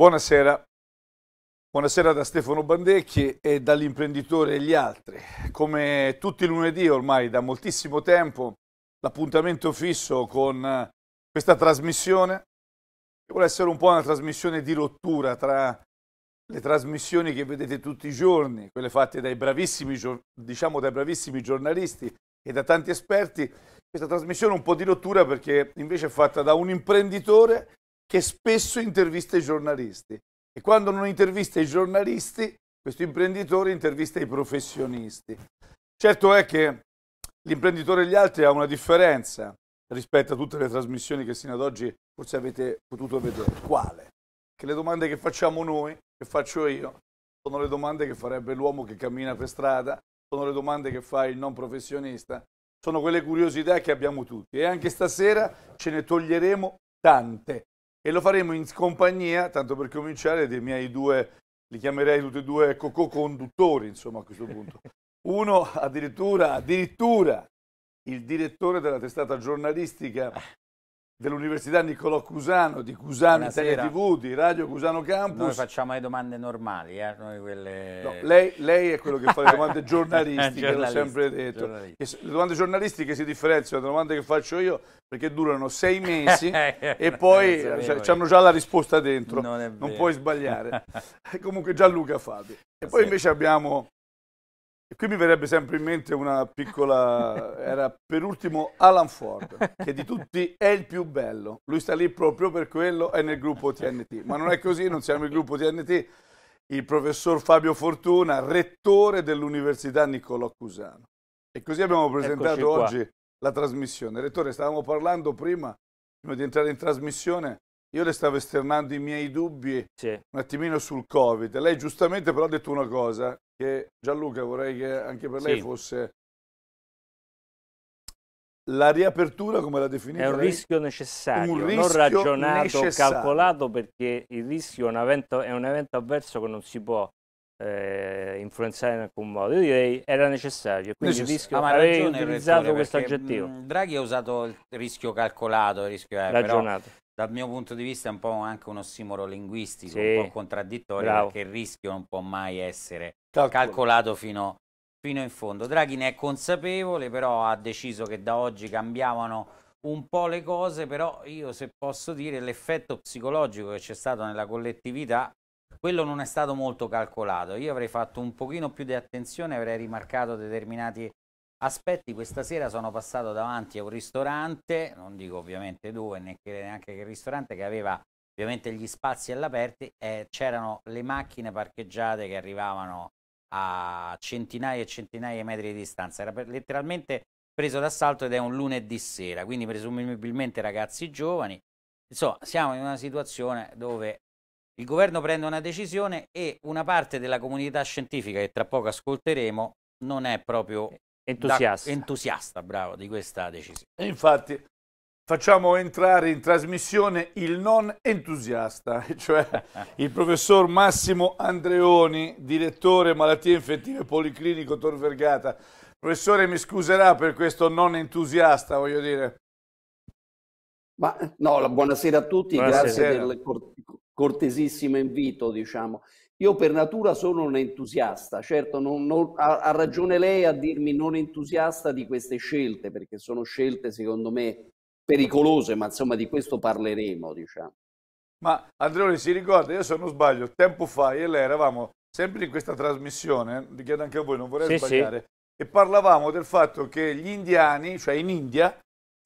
Buonasera. Buonasera da Stefano Bandecchi e dall'imprenditore e gli altri. Come tutti i lunedì ormai da moltissimo tempo, l'appuntamento fisso con eh, questa trasmissione, che vuole essere un po' una trasmissione di rottura tra le trasmissioni che vedete tutti i giorni, quelle fatte dai bravissimi, diciamo, dai bravissimi giornalisti e da tanti esperti, questa trasmissione è un po' di rottura perché invece è fatta da un imprenditore che spesso intervista i giornalisti e quando non intervista i giornalisti, questo imprenditore intervista i professionisti. Certo è che l'imprenditore e gli altri ha una differenza rispetto a tutte le trasmissioni che sino ad oggi forse avete potuto vedere. Quale? Che le domande che facciamo noi, che faccio io, sono le domande che farebbe l'uomo che cammina per strada, sono le domande che fa il non professionista, sono quelle curiosità che abbiamo tutti e anche stasera ce ne toglieremo tante e lo faremo in compagnia, tanto per cominciare, dei miei due, li chiamerei tutti e due co-conduttori, insomma, a questo punto. Uno addirittura, addirittura il direttore della testata giornalistica dell'Università Niccolò Cusano, di Cusano Italia TV, di Radio Cusano Campus. Noi facciamo le domande normali, eh? quelle... no, lei, lei, è quello che fa le domande giornalistiche, l'ho sempre detto. Le domande giornalistiche si differenziano dalle domande che faccio io perché durano sei mesi eh, eh, e poi eh, cioè, hanno già la risposta dentro, non, non puoi sbagliare. Comunque Gianluca Fabi. E poi invece abbiamo e qui mi verrebbe sempre in mente una piccola, era per ultimo Alan Ford, che di tutti è il più bello. Lui sta lì proprio per quello, è nel gruppo TNT. Ma non è così, non siamo il gruppo TNT. Il professor Fabio Fortuna, rettore dell'Università Niccolò Cusano. E così abbiamo presentato oggi la trasmissione. Rettore, stavamo parlando prima, prima di entrare in trasmissione, io le stavo esternando i miei dubbi sì. un attimino sul Covid. Lei giustamente però ha detto una cosa che Gianluca vorrei che anche per lei sì. fosse la riapertura come la definite? È un lei? rischio necessario, un rischio non ragionato, necessario. calcolato perché il rischio è un evento, è un evento avverso che non si può eh, influenzare in alcun modo. Io direi era necessario, quindi il rischio ah, avrei utilizzato questo mm, aggettivo. Draghi ha usato il rischio calcolato, il rischio eh, ragionato. Però, dal mio punto di vista è un po' anche un ossimoro linguistico, sì. un po' contraddittorio Bravo. perché il rischio non può mai essere Calcolo. calcolato fino, fino in fondo. Draghi ne è consapevole, però ha deciso che da oggi cambiavano un po' le cose, però io se posso dire l'effetto psicologico che c'è stato nella collettività, quello non è stato molto calcolato. Io avrei fatto un pochino più di attenzione, avrei rimarcato determinati aspetti. Questa sera sono passato davanti a un ristorante, non dico ovviamente dove, neanche che il ristorante che aveva ovviamente gli spazi all'aperto e c'erano le macchine parcheggiate che arrivavano a centinaia e centinaia di metri di distanza, era letteralmente preso d'assalto ed è un lunedì sera, quindi presumibilmente ragazzi giovani. Insomma, siamo in una situazione dove il governo prende una decisione e una parte della comunità scientifica che tra poco ascolteremo non è proprio entusiasta, entusiasta bravo, di questa decisione. Infatti facciamo entrare in trasmissione il non entusiasta, cioè il professor Massimo Andreoni, direttore malattie infettive Policlinico Tor Vergata. Professore, mi scuserà per questo non entusiasta, voglio dire. Ma no, buonasera a tutti, buonasera. grazie del cortesissimo invito, diciamo. Io per natura sono un entusiasta, certo non, non, ha, ha ragione lei a dirmi non entusiasta di queste scelte, perché sono scelte secondo me pericolose, ma insomma di questo parleremo, diciamo. Ma Andreoli si ricorda, io se non sbaglio, tempo fa io e lei eravamo sempre in questa trasmissione, eh, vi chiedo anche a voi, non vorrei sì, sbagliare, sì. e parlavamo del fatto che gli indiani, cioè in India,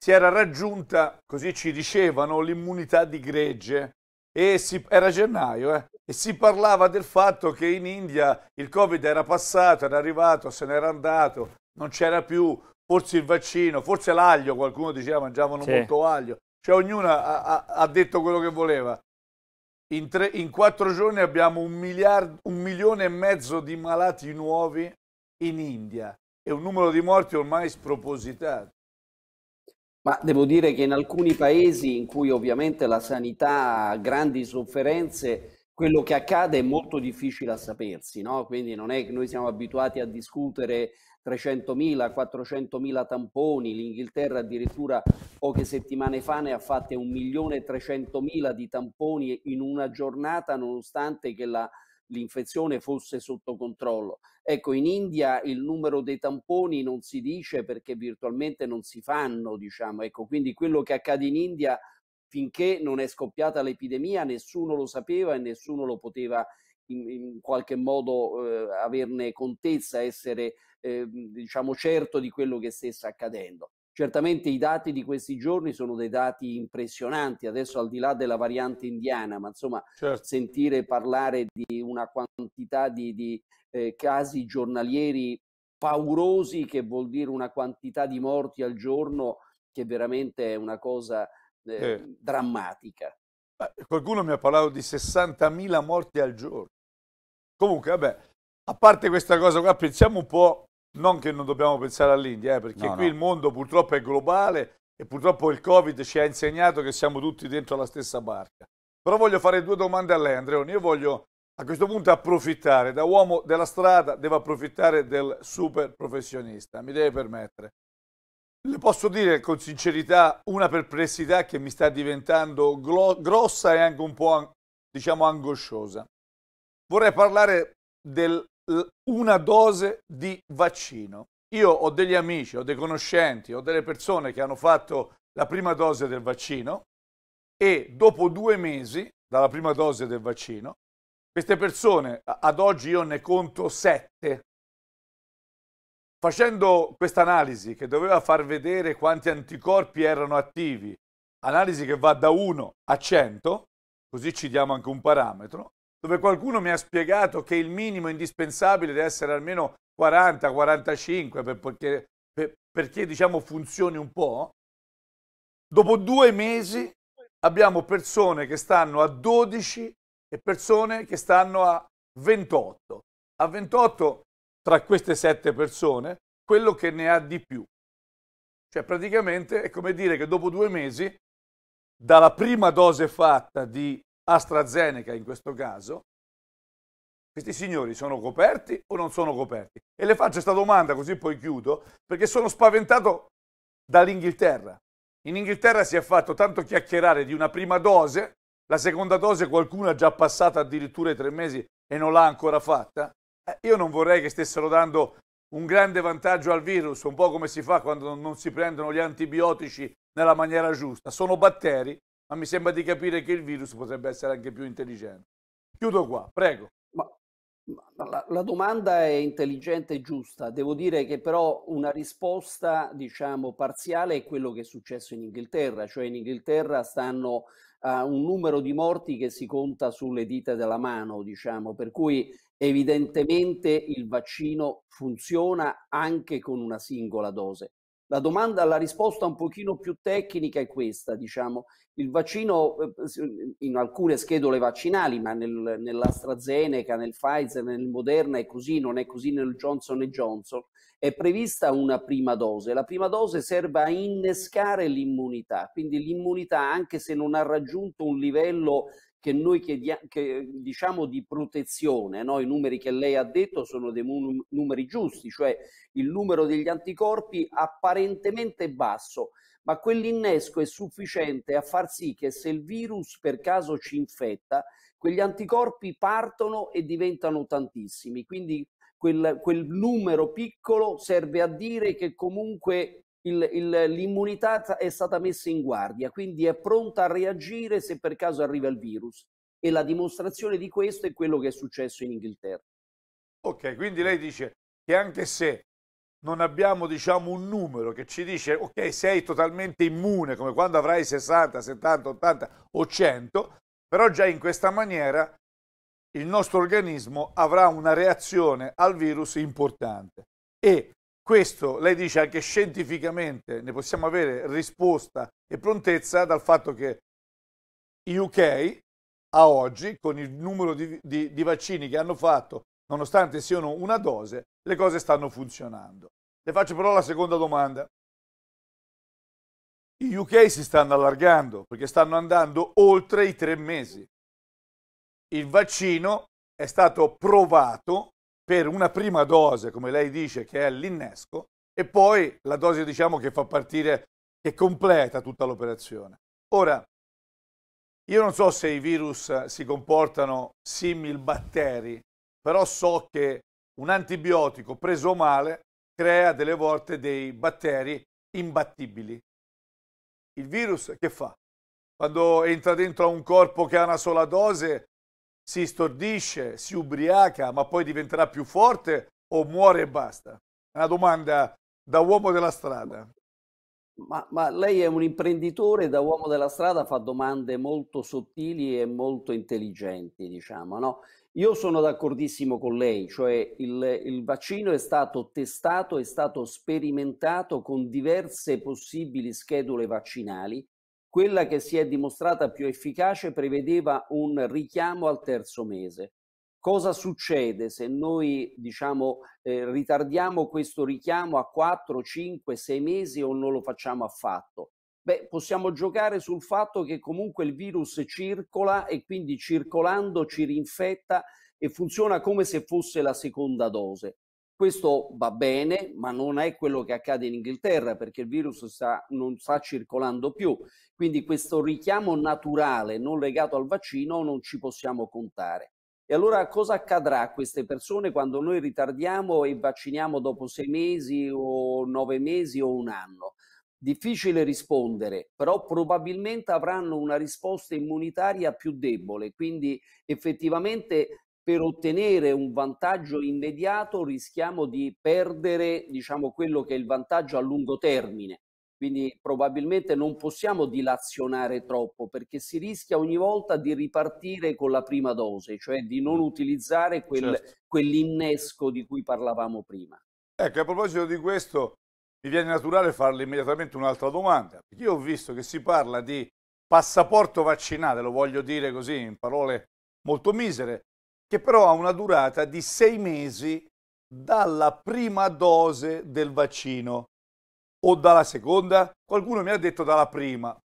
si era raggiunta, così ci dicevano, l'immunità di gregge. E si, era gennaio, eh, e si parlava del fatto che in India il Covid era passato, era arrivato, se n'era andato, non c'era più, forse il vaccino, forse l'aglio, qualcuno diceva mangiavano sì. molto aglio, cioè ognuno ha, ha, ha detto quello che voleva. In, tre, in quattro giorni abbiamo un, miliardo, un milione e mezzo di malati nuovi in India e un numero di morti ormai spropositato. Ma devo dire che in alcuni paesi in cui ovviamente la sanità ha grandi sofferenze, quello che accade è molto difficile a sapersi, no? quindi non è che noi siamo abituati a discutere 300.000, 400.000 tamponi, l'Inghilterra addirittura poche settimane fa ne ha fatte 1.300.000 di tamponi in una giornata nonostante che la, l'infezione fosse sotto controllo. Ecco, in India il numero dei tamponi non si dice perché virtualmente non si fanno, diciamo, ecco, quindi quello che accade in India finché non è scoppiata l'epidemia nessuno lo sapeva e nessuno lo poteva in, in qualche modo eh, averne contezza, essere eh, diciamo certo di quello che stesse accadendo. Certamente i dati di questi giorni sono dei dati impressionanti, adesso al di là della variante indiana, ma insomma certo. sentire parlare di una quantità di, di eh, casi giornalieri paurosi, che vuol dire una quantità di morti al giorno, che veramente è una cosa eh, eh. drammatica. Qualcuno mi ha parlato di 60.000 morti al giorno. Comunque, vabbè, a parte questa cosa qua, pensiamo un po' non che non dobbiamo pensare all'India, eh, perché no, qui no. il mondo purtroppo è globale e purtroppo il Covid ci ha insegnato che siamo tutti dentro la stessa barca. Però voglio fare due domande a lei, Andreoni. Io voglio a questo punto approfittare, da uomo della strada, devo approfittare del super professionista, mi deve permettere. Le posso dire con sincerità una perplessità che mi sta diventando grossa e anche un po' diciamo angosciosa. Vorrei parlare del una dose di vaccino. Io ho degli amici, ho dei conoscenti, ho delle persone che hanno fatto la prima dose del vaccino e dopo due mesi dalla prima dose del vaccino, queste persone, ad oggi io ne conto sette, facendo questa analisi che doveva far vedere quanti anticorpi erano attivi, analisi che va da 1 a 100, così ci diamo anche un parametro, dove qualcuno mi ha spiegato che il minimo indispensabile deve essere almeno 40-45 per, perché, perché diciamo funzioni un po', dopo due mesi abbiamo persone che stanno a 12 e persone che stanno a 28. A 28 tra queste sette persone quello che ne ha di più. Cioè praticamente è come dire che dopo due mesi dalla prima dose fatta di AstraZeneca in questo caso, questi signori sono coperti o non sono coperti? E le faccio questa domanda così poi chiudo, perché sono spaventato dall'Inghilterra. In Inghilterra si è fatto tanto chiacchierare di una prima dose, la seconda dose qualcuno ha già passata addirittura i tre mesi e non l'ha ancora fatta. Eh, io non vorrei che stessero dando un grande vantaggio al virus, un po' come si fa quando non si prendono gli antibiotici nella maniera giusta. Sono batteri, ma mi sembra di capire che il virus potrebbe essere anche più intelligente. Chiudo qua, prego. Ma, ma la, la, domanda è intelligente e giusta, devo dire che però una risposta, diciamo, parziale è quello che è successo in Inghilterra, cioè in Inghilterra stanno a eh, un numero di morti che si conta sulle dita della mano, diciamo, per cui evidentemente il vaccino funziona anche con una singola dose. La domanda, la risposta un pochino più tecnica è questa, diciamo. Il vaccino eh, in alcune schedole vaccinali, ma nel, nell'AstraZeneca, nel Pfizer, nel Moderna è così, non è così nel Johnson Johnson, è prevista una prima dose. La prima dose serve a innescare l'immunità, quindi l'immunità, anche se non ha raggiunto un livello che noi chiediamo, che, diciamo di protezione, no? i numeri che lei ha detto sono dei numeri giusti, cioè il numero degli anticorpi apparentemente basso, ma quell'innesco è sufficiente a far sì che se il virus per caso ci infetta, quegli anticorpi partono e diventano tantissimi, quindi quel, quel numero piccolo serve a dire che comunque il, il, l'immunità è stata messa in guardia, quindi è pronta a reagire se per caso arriva il virus. E la dimostrazione di questo è quello che è successo in Inghilterra. Ok, quindi lei dice che anche se non abbiamo diciamo un numero che ci dice ok sei totalmente immune come quando avrai 60, 70, 80 o 100, però già in questa maniera il nostro organismo avrà una reazione al virus importante e questo, lei dice anche scientificamente, ne possiamo avere risposta e prontezza dal fatto che UK a oggi, con il numero di, di, di vaccini che hanno fatto, nonostante siano una dose, le cose stanno funzionando. Le faccio però la seconda domanda. I UK si stanno allargando perché stanno andando oltre i tre mesi. Il vaccino è stato provato per una prima dose, come lei dice, che è l'innesco, e poi la dose diciamo, che fa partire, che completa tutta l'operazione. Ora, io non so se i virus si comportano simili batteri, però so che un antibiotico preso male crea delle volte dei batteri imbattibili. Il virus che fa? Quando entra dentro a un corpo che ha una sola dose, si stordisce, si ubriaca, ma poi diventerà più forte o muore e basta? Una domanda da uomo della strada. Ma, ma, lei è un imprenditore, da uomo della strada fa domande molto sottili e molto intelligenti, diciamo, no? Io sono d'accordissimo con lei, cioè il, il vaccino è stato testato, è stato sperimentato con diverse possibili schedule vaccinali quella che si è dimostrata più efficace prevedeva un richiamo al terzo mese. Cosa succede se noi diciamo, eh, ritardiamo questo richiamo a 4, 5, 6 mesi o non lo facciamo affatto? Beh, possiamo giocare sul fatto che comunque il virus circola e quindi circolando ci rinfetta e funziona come se fosse la seconda dose. Questo va bene, ma non è quello che accade in Inghilterra perché il virus sta, non sta circolando più. Quindi questo richiamo naturale non legato al vaccino non ci possiamo contare. E allora cosa accadrà a queste persone quando noi ritardiamo e vacciniamo dopo sei mesi o nove mesi o un anno? Difficile rispondere, però probabilmente avranno una risposta immunitaria più debole, quindi effettivamente per ottenere un vantaggio immediato rischiamo di perdere diciamo, quello che è il vantaggio a lungo termine. Quindi probabilmente non possiamo dilazionare troppo perché si rischia ogni volta di ripartire con la prima dose, cioè di non utilizzare quel, certo. quell'innesco di cui parlavamo prima. Ecco, a proposito di questo, mi viene naturale farle immediatamente un'altra domanda. Io ho visto che si parla di passaporto vaccinale, lo voglio dire così in parole molto misere, che però ha una durata di sei mesi dalla prima dose del vaccino o dalla seconda? Qualcuno mi ha detto dalla prima.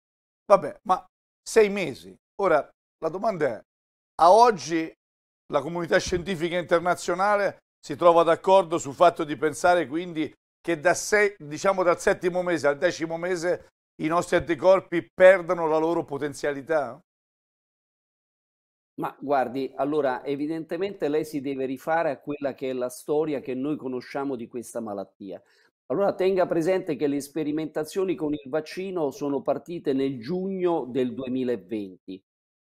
Vabbè, ma sei mesi. Ora, la domanda è, a oggi la comunità scientifica internazionale si trova d'accordo sul fatto di pensare quindi che da sei, diciamo dal settimo mese al decimo mese i nostri anticorpi perdano la loro potenzialità? Ma guardi, allora evidentemente lei si deve rifare a quella che è la storia che noi conosciamo di questa malattia. Allora tenga presente che le sperimentazioni con il vaccino sono partite nel giugno del 2020,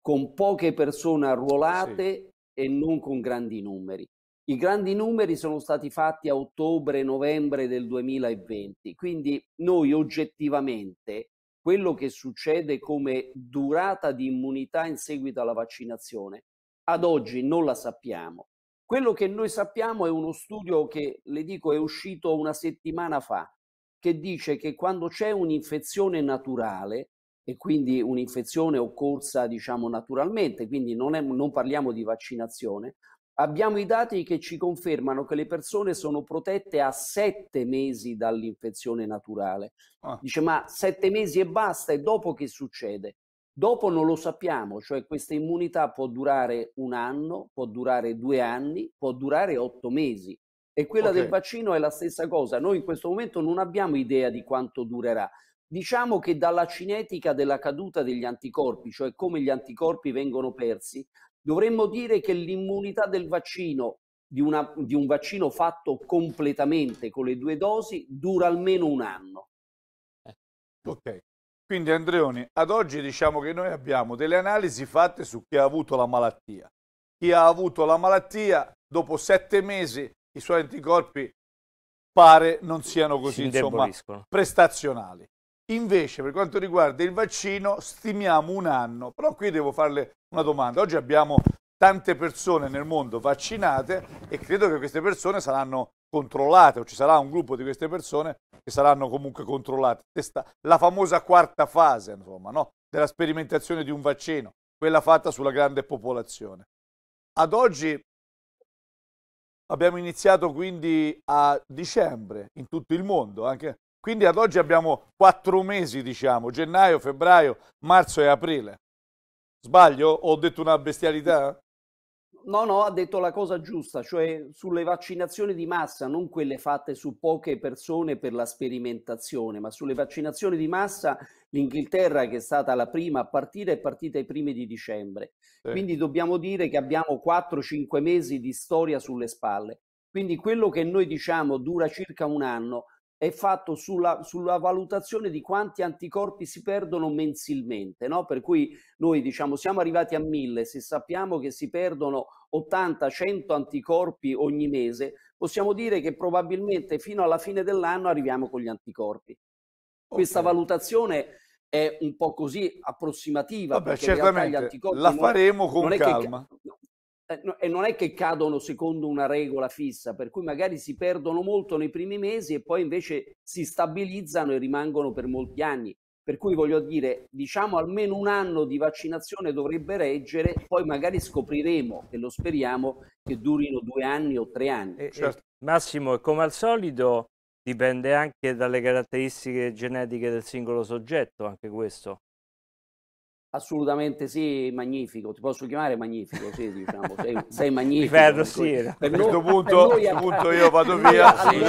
con poche persone arruolate sì. e non con grandi numeri. I grandi numeri sono stati fatti a ottobre-novembre del 2020, quindi noi oggettivamente quello che succede come durata di immunità in seguito alla vaccinazione, ad oggi non la sappiamo. Quello che noi sappiamo è uno studio che, le dico, è uscito una settimana fa, che dice che quando c'è un'infezione naturale, e quindi un'infezione occorsa diciamo naturalmente, quindi non, è, non parliamo di vaccinazione, Abbiamo i dati che ci confermano che le persone sono protette a sette mesi dall'infezione naturale. Ah. Dice, ma sette mesi e basta, e dopo che succede? Dopo non lo sappiamo, cioè questa immunità può durare un anno, può durare due anni, può durare otto mesi. E quella okay. del vaccino è la stessa cosa. Noi in questo momento non abbiamo idea di quanto durerà. Diciamo che dalla cinetica della caduta degli anticorpi, cioè come gli anticorpi vengono persi, Dovremmo dire che l'immunità del vaccino, di, una, di un vaccino fatto completamente con le due dosi, dura almeno un anno. Eh. Ok, quindi Andreoni, ad oggi diciamo che noi abbiamo delle analisi fatte su chi ha avuto la malattia. Chi ha avuto la malattia, dopo sette mesi, i suoi anticorpi pare non siano così insomma, prestazionali. Invece, per quanto riguarda il vaccino, stimiamo un anno. Però qui devo farle una domanda. Oggi abbiamo tante persone nel mondo vaccinate e credo che queste persone saranno controllate o ci sarà un gruppo di queste persone che saranno comunque controllate. Questa, la famosa quarta fase, insomma, no? della sperimentazione di un vaccino, quella fatta sulla grande popolazione. Ad oggi abbiamo iniziato quindi a dicembre in tutto il mondo, anche quindi ad oggi abbiamo quattro mesi, diciamo, gennaio, febbraio, marzo e aprile. Sbaglio? Ho detto una bestialità? No, no, ha detto la cosa giusta, cioè sulle vaccinazioni di massa, non quelle fatte su poche persone per la sperimentazione, ma sulle vaccinazioni di massa l'Inghilterra, che è stata la prima a partire, è partita i primi di dicembre. Sì. Quindi dobbiamo dire che abbiamo 4-5 mesi di storia sulle spalle. Quindi quello che noi diciamo dura circa un anno, è fatto sulla, sulla, valutazione di quanti anticorpi si perdono mensilmente, no? per cui noi diciamo siamo arrivati a mille, se sappiamo che si perdono 80-100 anticorpi ogni mese, possiamo dire che probabilmente fino alla fine dell'anno arriviamo con gli anticorpi. Questa valutazione è un po' così approssimativa, Vabbè, perché certamente, la faremo con calma. Che, eh, e non è che cadono secondo una regola fissa, per cui magari si perdono molto nei primi mesi e poi invece si stabilizzano e rimangono per molti anni. Per cui voglio dire, diciamo almeno un anno di vaccinazione dovrebbe reggere, poi magari scopriremo, e lo speriamo, che durino due anni o tre anni. Eh, cioè, eh. E, certo. e, Massimo, come al solito dipende anche dalle caratteristiche genetiche del singolo soggetto, anche questo. Assolutamente sì, magnifico, ti posso chiamare magnifico, sì, diciamo, sei, sei magnifico. Ripeto, sì, per, per noi, questo punto, per a punto io vado via. Sì, io,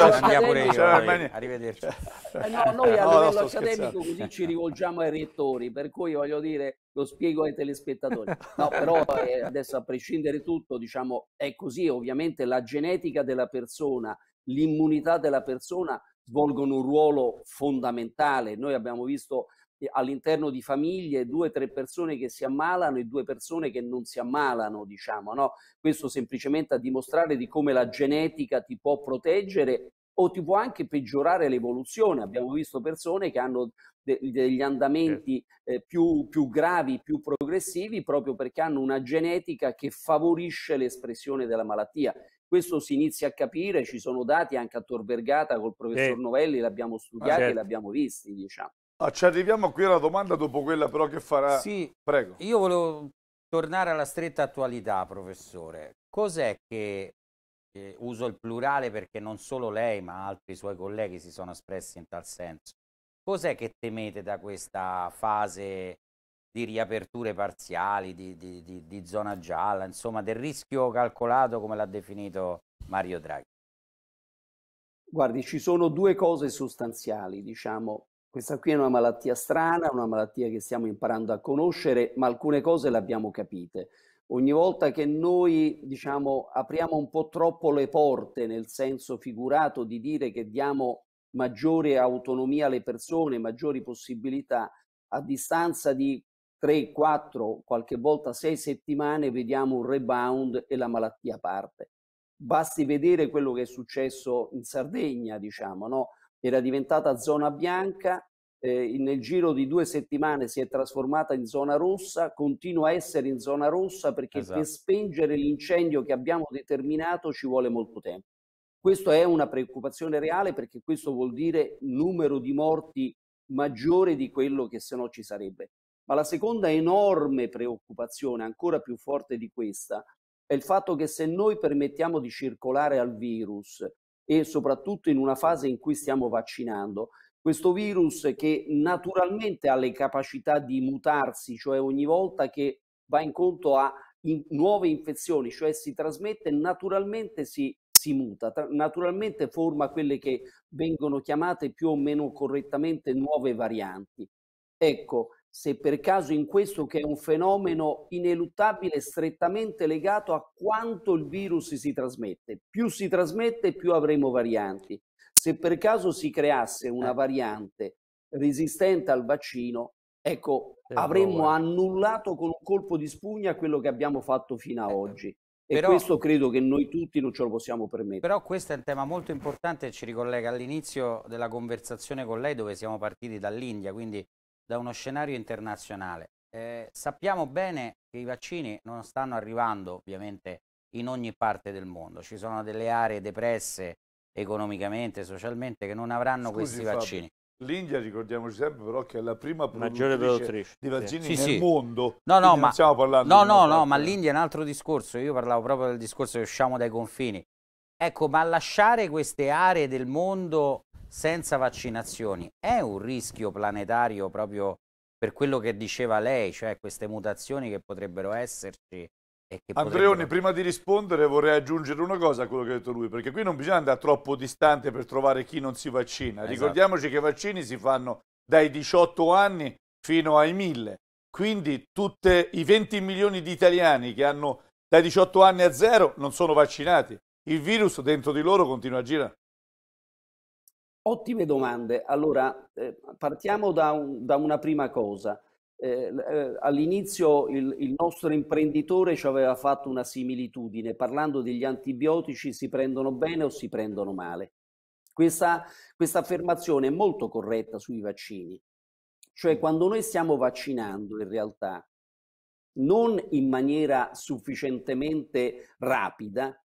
cioè, arrivederci. Eh no, noi a no, accademico così ci rivolgiamo ai rettori, per cui voglio dire, lo spiego ai telespettatori. No, però eh, adesso a prescindere tutto, diciamo, è così, ovviamente la genetica della persona, l'immunità della persona svolgono un ruolo fondamentale. Noi abbiamo visto all'interno di famiglie due o tre persone che si ammalano e due persone che non si ammalano, diciamo, no? Questo semplicemente a dimostrare di come la genetica ti può proteggere o ti può anche peggiorare l'evoluzione. Abbiamo visto persone che hanno de- degli andamenti certo. eh, più, più gravi, più progressivi, proprio perché hanno una genetica che favorisce l'espressione della malattia. Questo si inizia a capire, ci sono dati anche a Tor Vergata col professor sì. Novelli, l'abbiamo studiato ah, certo. e l'abbiamo visti, diciamo. Ah, ci arriviamo qui alla domanda dopo quella però che farà... Sì, Prego. io volevo tornare alla stretta attualità, professore. Cos'è che, eh, uso il plurale perché non solo lei ma altri suoi colleghi si sono espressi in tal senso, cos'è che temete da questa fase di riaperture parziali, di, di, di, di zona gialla, insomma del rischio calcolato come l'ha definito Mario Draghi? Guardi, ci sono due cose sostanziali, diciamo, questa qui è una malattia strana, una malattia che stiamo imparando a conoscere, ma alcune cose le abbiamo capite. Ogni volta che noi, diciamo, apriamo un po' troppo le porte nel senso figurato di dire che diamo maggiore autonomia alle persone, maggiori possibilità, a distanza di 3, 4, qualche volta 6 settimane vediamo un rebound e la malattia parte. Basti vedere quello che è successo in Sardegna, diciamo, no? era diventata zona bianca, eh, nel giro di due settimane si è trasformata in zona rossa, continua a essere in zona rossa perché esatto. per spengere l'incendio che abbiamo determinato ci vuole molto tempo. Questa è una preoccupazione reale perché questo vuol dire numero di morti maggiore di quello che se no ci sarebbe. Ma la seconda enorme preoccupazione, ancora più forte di questa, è il fatto che se noi permettiamo di circolare al virus e soprattutto in una fase in cui stiamo vaccinando. Questo virus che naturalmente ha le capacità di mutarsi, cioè ogni volta che va incontro a in nuove infezioni, cioè si trasmette naturalmente si, si muta, naturalmente forma quelle che vengono chiamate più o meno correttamente nuove varianti. Ecco, se per caso in questo che è un fenomeno ineluttabile strettamente legato a quanto il virus si trasmette. Più si trasmette, più avremo varianti. Se per caso si creasse una eh. variante resistente al vaccino, ecco, eh, avremmo eh. annullato con un colpo di spugna quello che abbiamo fatto fino ad ecco. oggi. E però, questo credo che noi tutti non ce lo possiamo permettere. Però questo è un tema molto importante, ci ricollega all'inizio della conversazione con lei dove siamo partiti dall'India, quindi da uno scenario internazionale. Eh, sappiamo bene che i vaccini non stanno arrivando ovviamente in ogni parte del mondo, ci sono delle aree depresse economicamente, socialmente che non avranno Scusi, questi Fabio, vaccini. L'India, ricordiamoci sempre, però, che è la prima produttrice, produttrice. di vaccini sì, nel sì. mondo. No, no, ma, stiamo parlando no, no, no, ma l'India è un altro discorso. Io parlavo proprio del discorso che usciamo dai confini. Ecco, ma lasciare queste aree del mondo senza vaccinazioni è un rischio planetario proprio per quello che diceva lei, cioè queste mutazioni che potrebbero esserci. E che Andreoni, potrebbero... prima di rispondere vorrei aggiungere una cosa a quello che ha detto lui, perché qui non bisogna andare troppo distante per trovare chi non si vaccina. Esatto. Ricordiamoci che i vaccini si fanno dai 18 anni fino ai 1000, quindi tutti i 20 milioni di italiani che hanno dai 18 anni a zero non sono vaccinati. Il virus dentro di loro continua a girare. Ottime domande. Allora, eh, partiamo da, un, da, una prima cosa. Eh, eh, all'inizio il, il, nostro imprenditore ci aveva fatto una similitudine parlando degli antibiotici si prendono bene o si prendono male. Questa, questa affermazione è molto corretta sui vaccini. Cioè mm. quando noi stiamo vaccinando in realtà non in maniera sufficientemente rapida,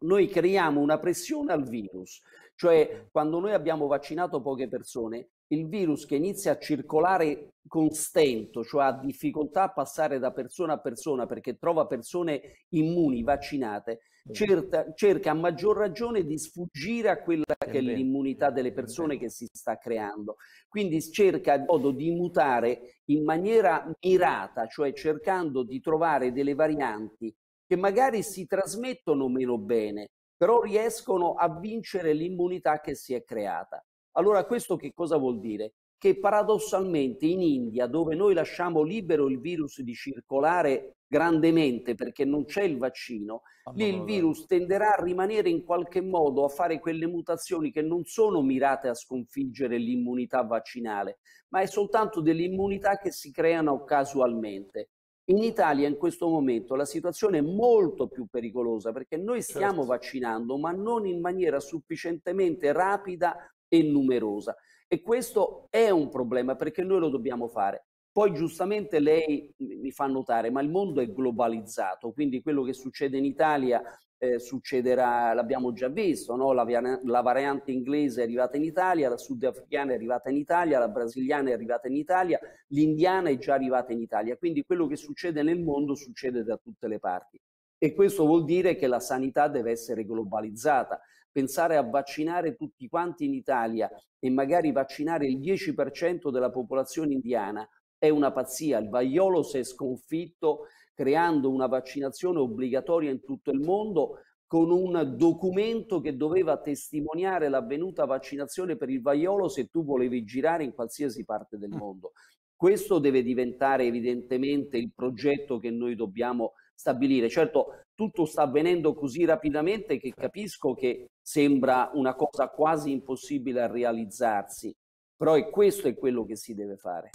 noi creiamo una pressione al virus. Cioè, quando noi abbiamo vaccinato poche persone, il virus che inizia a circolare con stento, cioè ha difficoltà a passare da persona a persona perché trova persone immuni, vaccinate, certa, cerca a maggior ragione di sfuggire a quella che è l'immunità delle persone che si sta creando. Quindi cerca il modo di mutare in maniera mirata, cioè cercando di trovare delle varianti che magari si trasmettono meno bene, però riescono a vincere l'immunità che si è creata. Allora questo che cosa vuol dire? Che paradossalmente in India, dove noi lasciamo libero il virus di circolare grandemente perché non c'è il vaccino, lì ah, il virus tenderà a rimanere in qualche modo a fare quelle mutazioni che non sono mirate a sconfiggere l'immunità vaccinale, ma è soltanto dell'immunità che si creano casualmente. In Italia in questo momento la situazione è molto più pericolosa perché noi certo. stiamo certo. vaccinando ma non in maniera sufficientemente rapida e numerosa e questo è un problema perché noi lo dobbiamo fare. Poi giustamente lei mhmm, mi fa notare, ma il mondo è globalizzato, quindi quello che succede in Italia eh, succederà, l'abbiamo già visto, no? la, la, variante inglese è arrivata in Italia, la sudafricana è arrivata in Italia, la brasiliana è arrivata in Italia, l'indiana è già arrivata in Italia, quindi quello che succede nel mondo succede da tutte le parti. E questo vuol dire che la sanità deve essere globalizzata. Pensare a vaccinare tutti quanti in Italia e magari vaccinare il 10% della popolazione indiana è una pazzia. Il vaiolo si è sconfitto creando una vaccinazione obbligatoria in tutto il mondo con un documento che doveva testimoniare l'avvenuta vaccinazione per il vaiolo se tu volevi girare in qualsiasi parte del mm. mondo. Questo deve diventare evidentemente il progetto che noi dobbiamo stabilire. Certo, tutto sta avvenendo così rapidamente che capisco che sembra una cosa quasi impossibile a realizzarsi, però è questo è quello che si deve fare.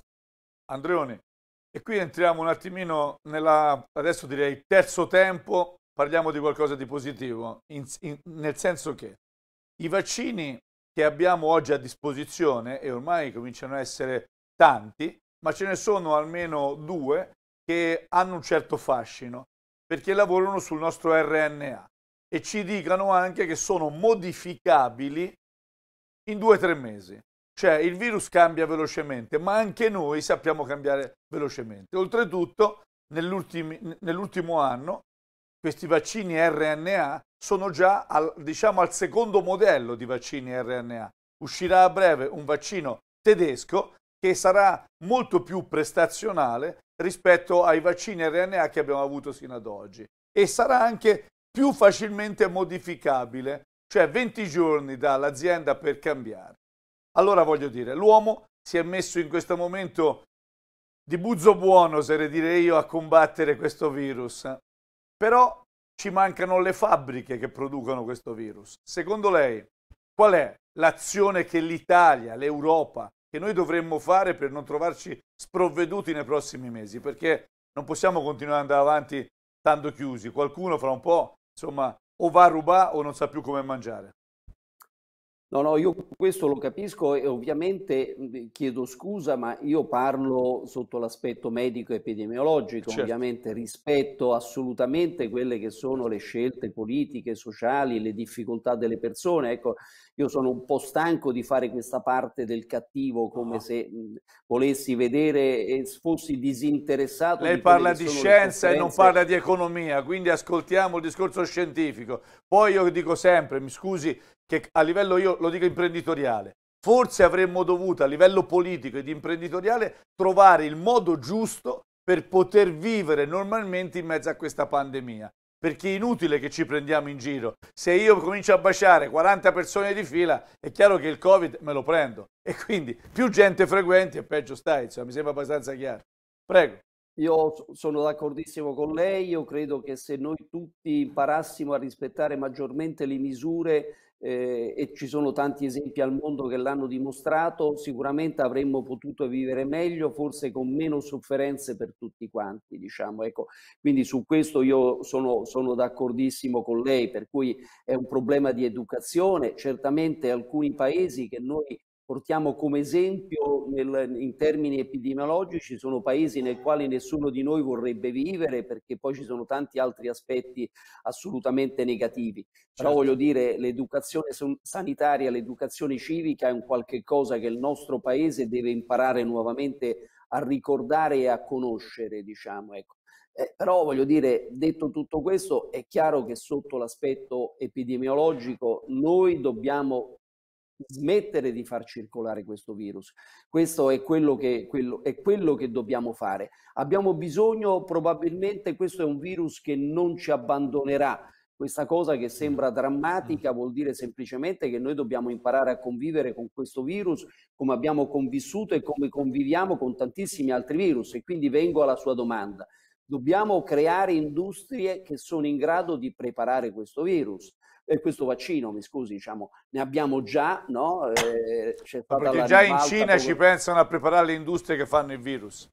Andreone, e qui entriamo un attimino nella, adesso direi, terzo tempo, parliamo di qualcosa di positivo, in, in, nel senso che i vaccini che abbiamo oggi a disposizione, e ormai cominciano a essere tanti, ma ce ne sono almeno due che hanno un certo fascino, perché lavorano sul nostro RNA e ci dicono anche che sono modificabili in due o tre mesi. Cioè il virus cambia velocemente, ma anche noi sappiamo cambiare velocemente. Oltretutto, nell'ultimo anno, questi vaccini RNA sono già al, diciamo, al secondo modello di vaccini RNA. Uscirà a breve un vaccino tedesco che sarà molto più prestazionale rispetto ai vaccini RNA che abbiamo avuto sino ad oggi e sarà anche più facilmente modificabile, cioè 20 giorni dall'azienda per cambiare. Allora voglio dire, l'uomo si è messo in questo momento di buzzo buono, se ne direi io, a combattere questo virus. Però ci mancano le fabbriche che producono questo virus. Secondo lei, qual è l'azione che l'Italia, l'Europa, che noi dovremmo fare per non trovarci sprovveduti nei prossimi mesi? Perché non possiamo continuare ad andare avanti stando chiusi. Qualcuno fra un po', insomma, o va a rubare o non sa più come mangiare. No, no, io questo lo capisco e ovviamente mhmm, chiedo scusa, ma io parlo sotto l'aspetto medico epidemiologico, certo. ovviamente rispetto assolutamente quelle che sono le scelte politiche, sociali, le difficoltà delle persone. Ecco, io sono un po' stanco di fare questa parte del cattivo come ah. se mh, mhmm, volessi vedere e fossi disinteressato. Lei di parla di scienza e non parla di economia, quindi ascoltiamo il discorso scientifico. Poi io dico sempre, mi scusi, che a livello io lo dico imprenditoriale, forse avremmo dovuto a livello politico ed imprenditoriale trovare il modo giusto per poter vivere normalmente in mezzo a questa pandemia perché è inutile che ci prendiamo in giro. Se io comincio a baciare 40 persone di fila, è chiaro che il Covid me lo prendo. E quindi più gente frequenti e peggio stai, insomma, mi sembra abbastanza chiaro. Prego. Io sono d'accordissimo con lei, io credo che se noi tutti imparassimo a rispettare maggiormente le misure eh, e ci sono tanti esempi al mondo che l'hanno dimostrato, sicuramente avremmo potuto vivere meglio, forse con meno sofferenze per tutti quanti. Diciamo. Ecco, quindi su questo io sono, sono d'accordissimo con lei, per cui è un problema di educazione. Certamente alcuni paesi che noi portiamo come esempio nel, in termini epidemiologici, sono paesi nel quali nessuno di noi vorrebbe vivere perché poi ci sono tanti altri aspetti assolutamente negativi. Però certo. voglio dire, l'educazione sanitaria, l'educazione civica è un qualche cosa che il nostro paese deve imparare nuovamente a ricordare e a conoscere, diciamo, ecco. Eh, però voglio dire, detto tutto questo, è chiaro che sotto l'aspetto epidemiologico noi dobbiamo smettere di far circolare questo virus. Questo è quello, che, quello, è quello che dobbiamo fare. Abbiamo bisogno, probabilmente questo è un virus che non ci abbandonerà. Questa cosa che sembra drammatica vuol dire semplicemente che noi dobbiamo imparare a convivere con questo virus come abbiamo convissuto e come conviviamo con tantissimi altri virus. E quindi vengo alla sua domanda. Dobbiamo creare industrie che sono in grado di preparare questo virus eh, questo vaccino, mi scusi, diciamo, ne abbiamo già, no? Eh, Perché già in Cina proprio... ci pensano a preparare le industrie che fanno il virus.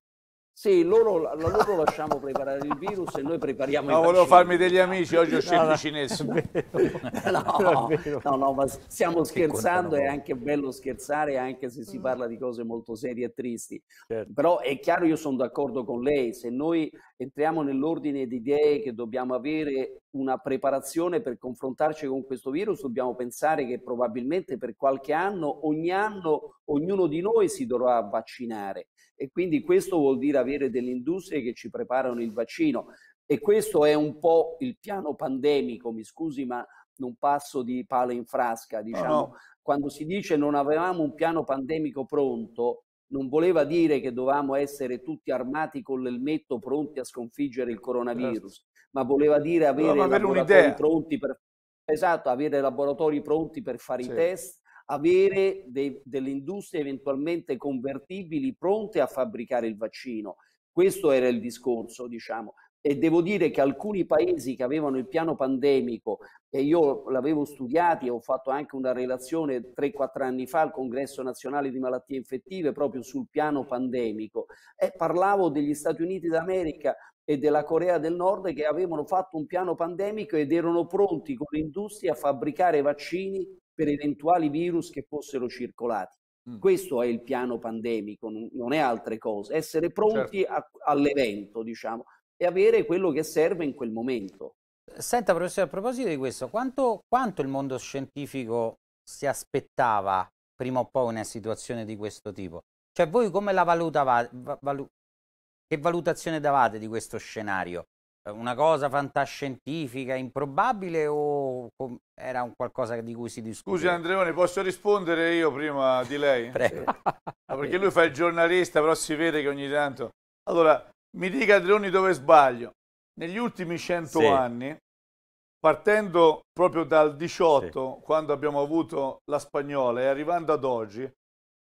Sì, loro, loro lasciamo preparare il virus e noi prepariamo no, il No, volevo farmi degli amici, oggi ho scelto no, cinese. No, no, no, ma stiamo scherzando, è anche bello scherzare anche se si mm. parla di cose molto serie e tristi. Certo. Però è chiaro, io sono d'accordo con lei, se noi entriamo nell'ordine di idee che dobbiamo avere una preparazione per confrontarci con questo virus, dobbiamo pensare che probabilmente per qualche anno, ogni anno, ognuno di noi si dovrà vaccinare e quindi questo vuol dire avere delle industrie che ci preparano il vaccino e questo è un po' il piano pandemico, mi scusi ma non passo di palo in frasca, diciamo, no, no. quando si dice non avevamo un piano pandemico pronto, non voleva dire che dovevamo essere tutti armati con l'elmetto pronti a sconfiggere il coronavirus, certo. ma voleva dire avere, no, avere laboratori pronti per esatto, avere laboratori pronti per fare sì. i test, avere de- delle industrie eventualmente convertibili pronte a fabbricare il vaccino. Questo era il discorso, diciamo. E devo dire che alcuni paesi che avevano il piano pandemico, e io l'avevo studiato e ho fatto anche una relazione 3-4 anni fa al Congresso nazionale di malattie infettive proprio sul piano pandemico, e parlavo degli Stati Uniti d'America e della Corea del Nord che avevano fatto un piano pandemico ed erano pronti con l'industria a fabbricare vaccini per eventuali virus che fossero circolati. Mm. Questo è il piano pandemico, non è altre cose, essere pronti certo. a, all'evento, diciamo, e avere quello che serve in quel momento. Senta, professore, a proposito di questo, quanto, quanto il mondo scientifico si aspettava prima o poi una situazione di questo tipo? Cioè, voi come la valutavate? Va, valu- che valutazione davate di questo scenario? Eh, una cosa fantascientifica, improbabile o era un qualcosa di cui si discute? Scusi Andreone, posso rispondere io prima di lei? Prego. perché lui fa il giornalista, però si vede che ogni tanto... Allora, mi dica Andreone dove sbaglio. Negli ultimi cento sì. anni, partendo proprio dal 18, sì. quando abbiamo avuto la Spagnola, e arrivando ad oggi,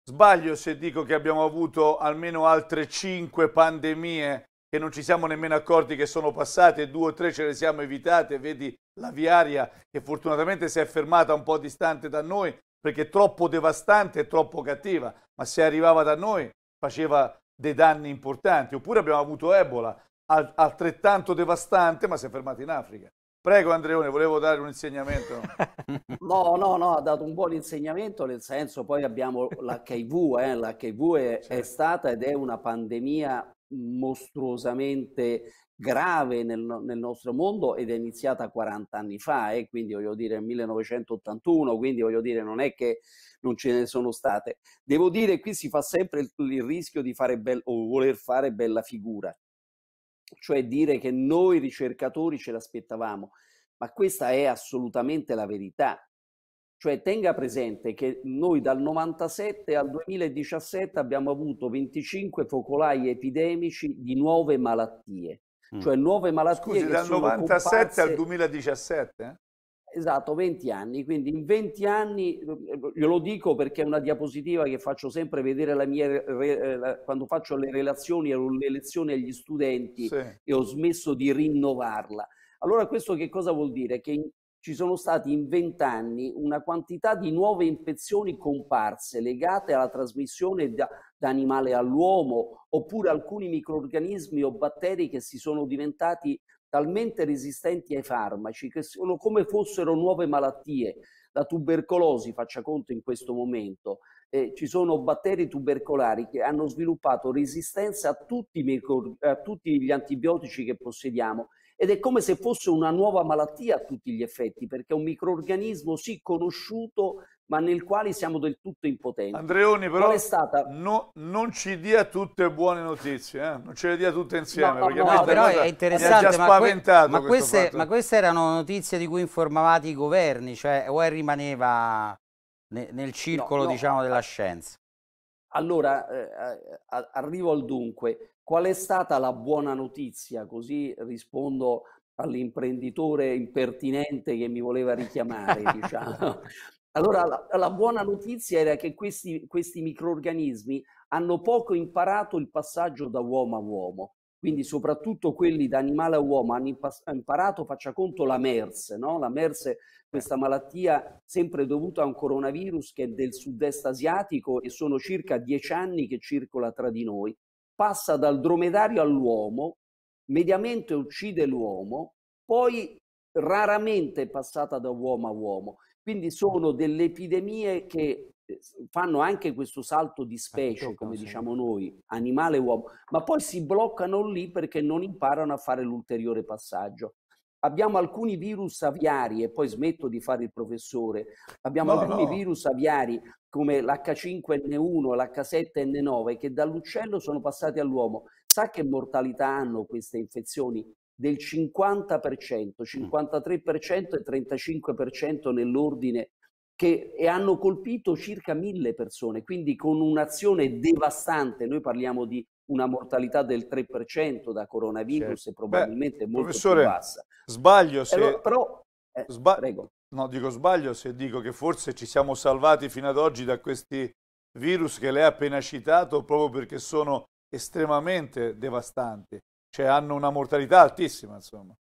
sbaglio se dico che abbiamo avuto almeno altre cinque pandemie che non ci siamo nemmeno accorti che sono passate, due o tre ce le siamo evitate, vedi la viaria che fortunatamente si è fermata un po' distante da noi perché è troppo devastante e troppo cattiva, ma se arrivava da noi faceva dei danni importanti, oppure abbiamo avuto Ebola, altrettanto devastante, ma si è fermata in Africa. Prego Andreone, volevo dare un insegnamento. No, no, no, ha dato un buon insegnamento, nel senso poi abbiamo l'HIV, eh, l'HIV è, certo. è stata ed è una pandemia mostruosamente grave nel, nel, nostro mondo ed è iniziata 40 anni fa, eh, quindi voglio dire 1981, quindi voglio dire non è che non ce ne sono state. Devo dire qui si fa sempre il, il rischio di fare bel, o voler fare bella figura, cioè dire che noi ricercatori ce l'aspettavamo, ma questa è assolutamente la verità. Cioè tenga presente che noi dal 97 al 2017 abbiamo avuto 25 focolai epidemici di nuove malattie, mm. cioè nuove malattie Scusi, dal 97 comparse... al 2017? Eh? Esatto, 20 anni, quindi in 20 anni, glielo dico perché è una diapositiva che faccio sempre vedere la mia, eh, quando faccio le relazioni e le lezioni agli studenti sì. e ho smesso di rinnovarla. Allora questo che cosa vuol dire? Che in, ci sono stati in vent'anni una quantità di nuove infezioni comparse legate alla trasmissione da, da animale all'uomo, oppure alcuni microorganismi o batteri che si sono diventati talmente resistenti ai farmaci che sono come fossero nuove malattie. La tubercolosi, faccia conto in questo momento, eh, ci sono batteri tubercolari che hanno sviluppato resistenza a tutti, a tutti gli antibiotici che possediamo ed è come se fosse una nuova malattia a tutti gli effetti, perché è un microorganismo sì conosciuto, ma nel quale siamo del tutto impotenti. Andreoni, però, Qual è stata... No, non ci dia tutte buone notizie, eh? non ce le dia tutte insieme. No, perché no, però è interessante. Ma, que ma, queste, ma, queste, erano notizie di cui informavate i governi, cioè o rimaneva ne nel circolo no, diciamo, della scienza? Allora, eh, arrivo al dunque. Qual è stata la buona notizia? Così rispondo all'imprenditore impertinente che mi voleva richiamare. diciamo. Allora, la, la, buona notizia era che questi, questi microorganismi hanno poco imparato il passaggio da uomo a uomo. Quindi, soprattutto quelli da animale a uomo hanno imparato, faccia conto, la MERS. No? La MERS, questa malattia sempre dovuta a un coronavirus che è del sud-est asiatico e sono circa dieci anni che circola tra di noi passa dal dromedario all'uomo, mediamente uccide l'uomo, poi raramente è passata da uomo a uomo. Quindi sono delle epidemie che eh, fanno anche questo salto di ah, specie, come diciamo noi, animale-uomo, ma poi si bloccano lì perché non imparano a fare l'ulteriore passaggio abbiamo alcuni virus aviari, e poi smetto di fare il professore, abbiamo no, alcuni no. virus aviari come l'H5N1, l'H7N9 che dall'uccello sono passati all'uomo. Sa che mortalità hanno queste infezioni? Del 50%, 53% mm. e 35% nell'ordine che hanno colpito circa mille persone, quindi con un'azione devastante, noi parliamo di una mortalità del 3% da coronavirus certo. e probabilmente Beh, molto più bassa. Sbaglio se... Allora, però... Eh, sba... No, dico sbaglio se dico che forse ci siamo salvati fino ad oggi da questi virus che lei ha appena citato proprio perché sono estremamente devastanti, cioè hanno una mortalità altissima, insomma.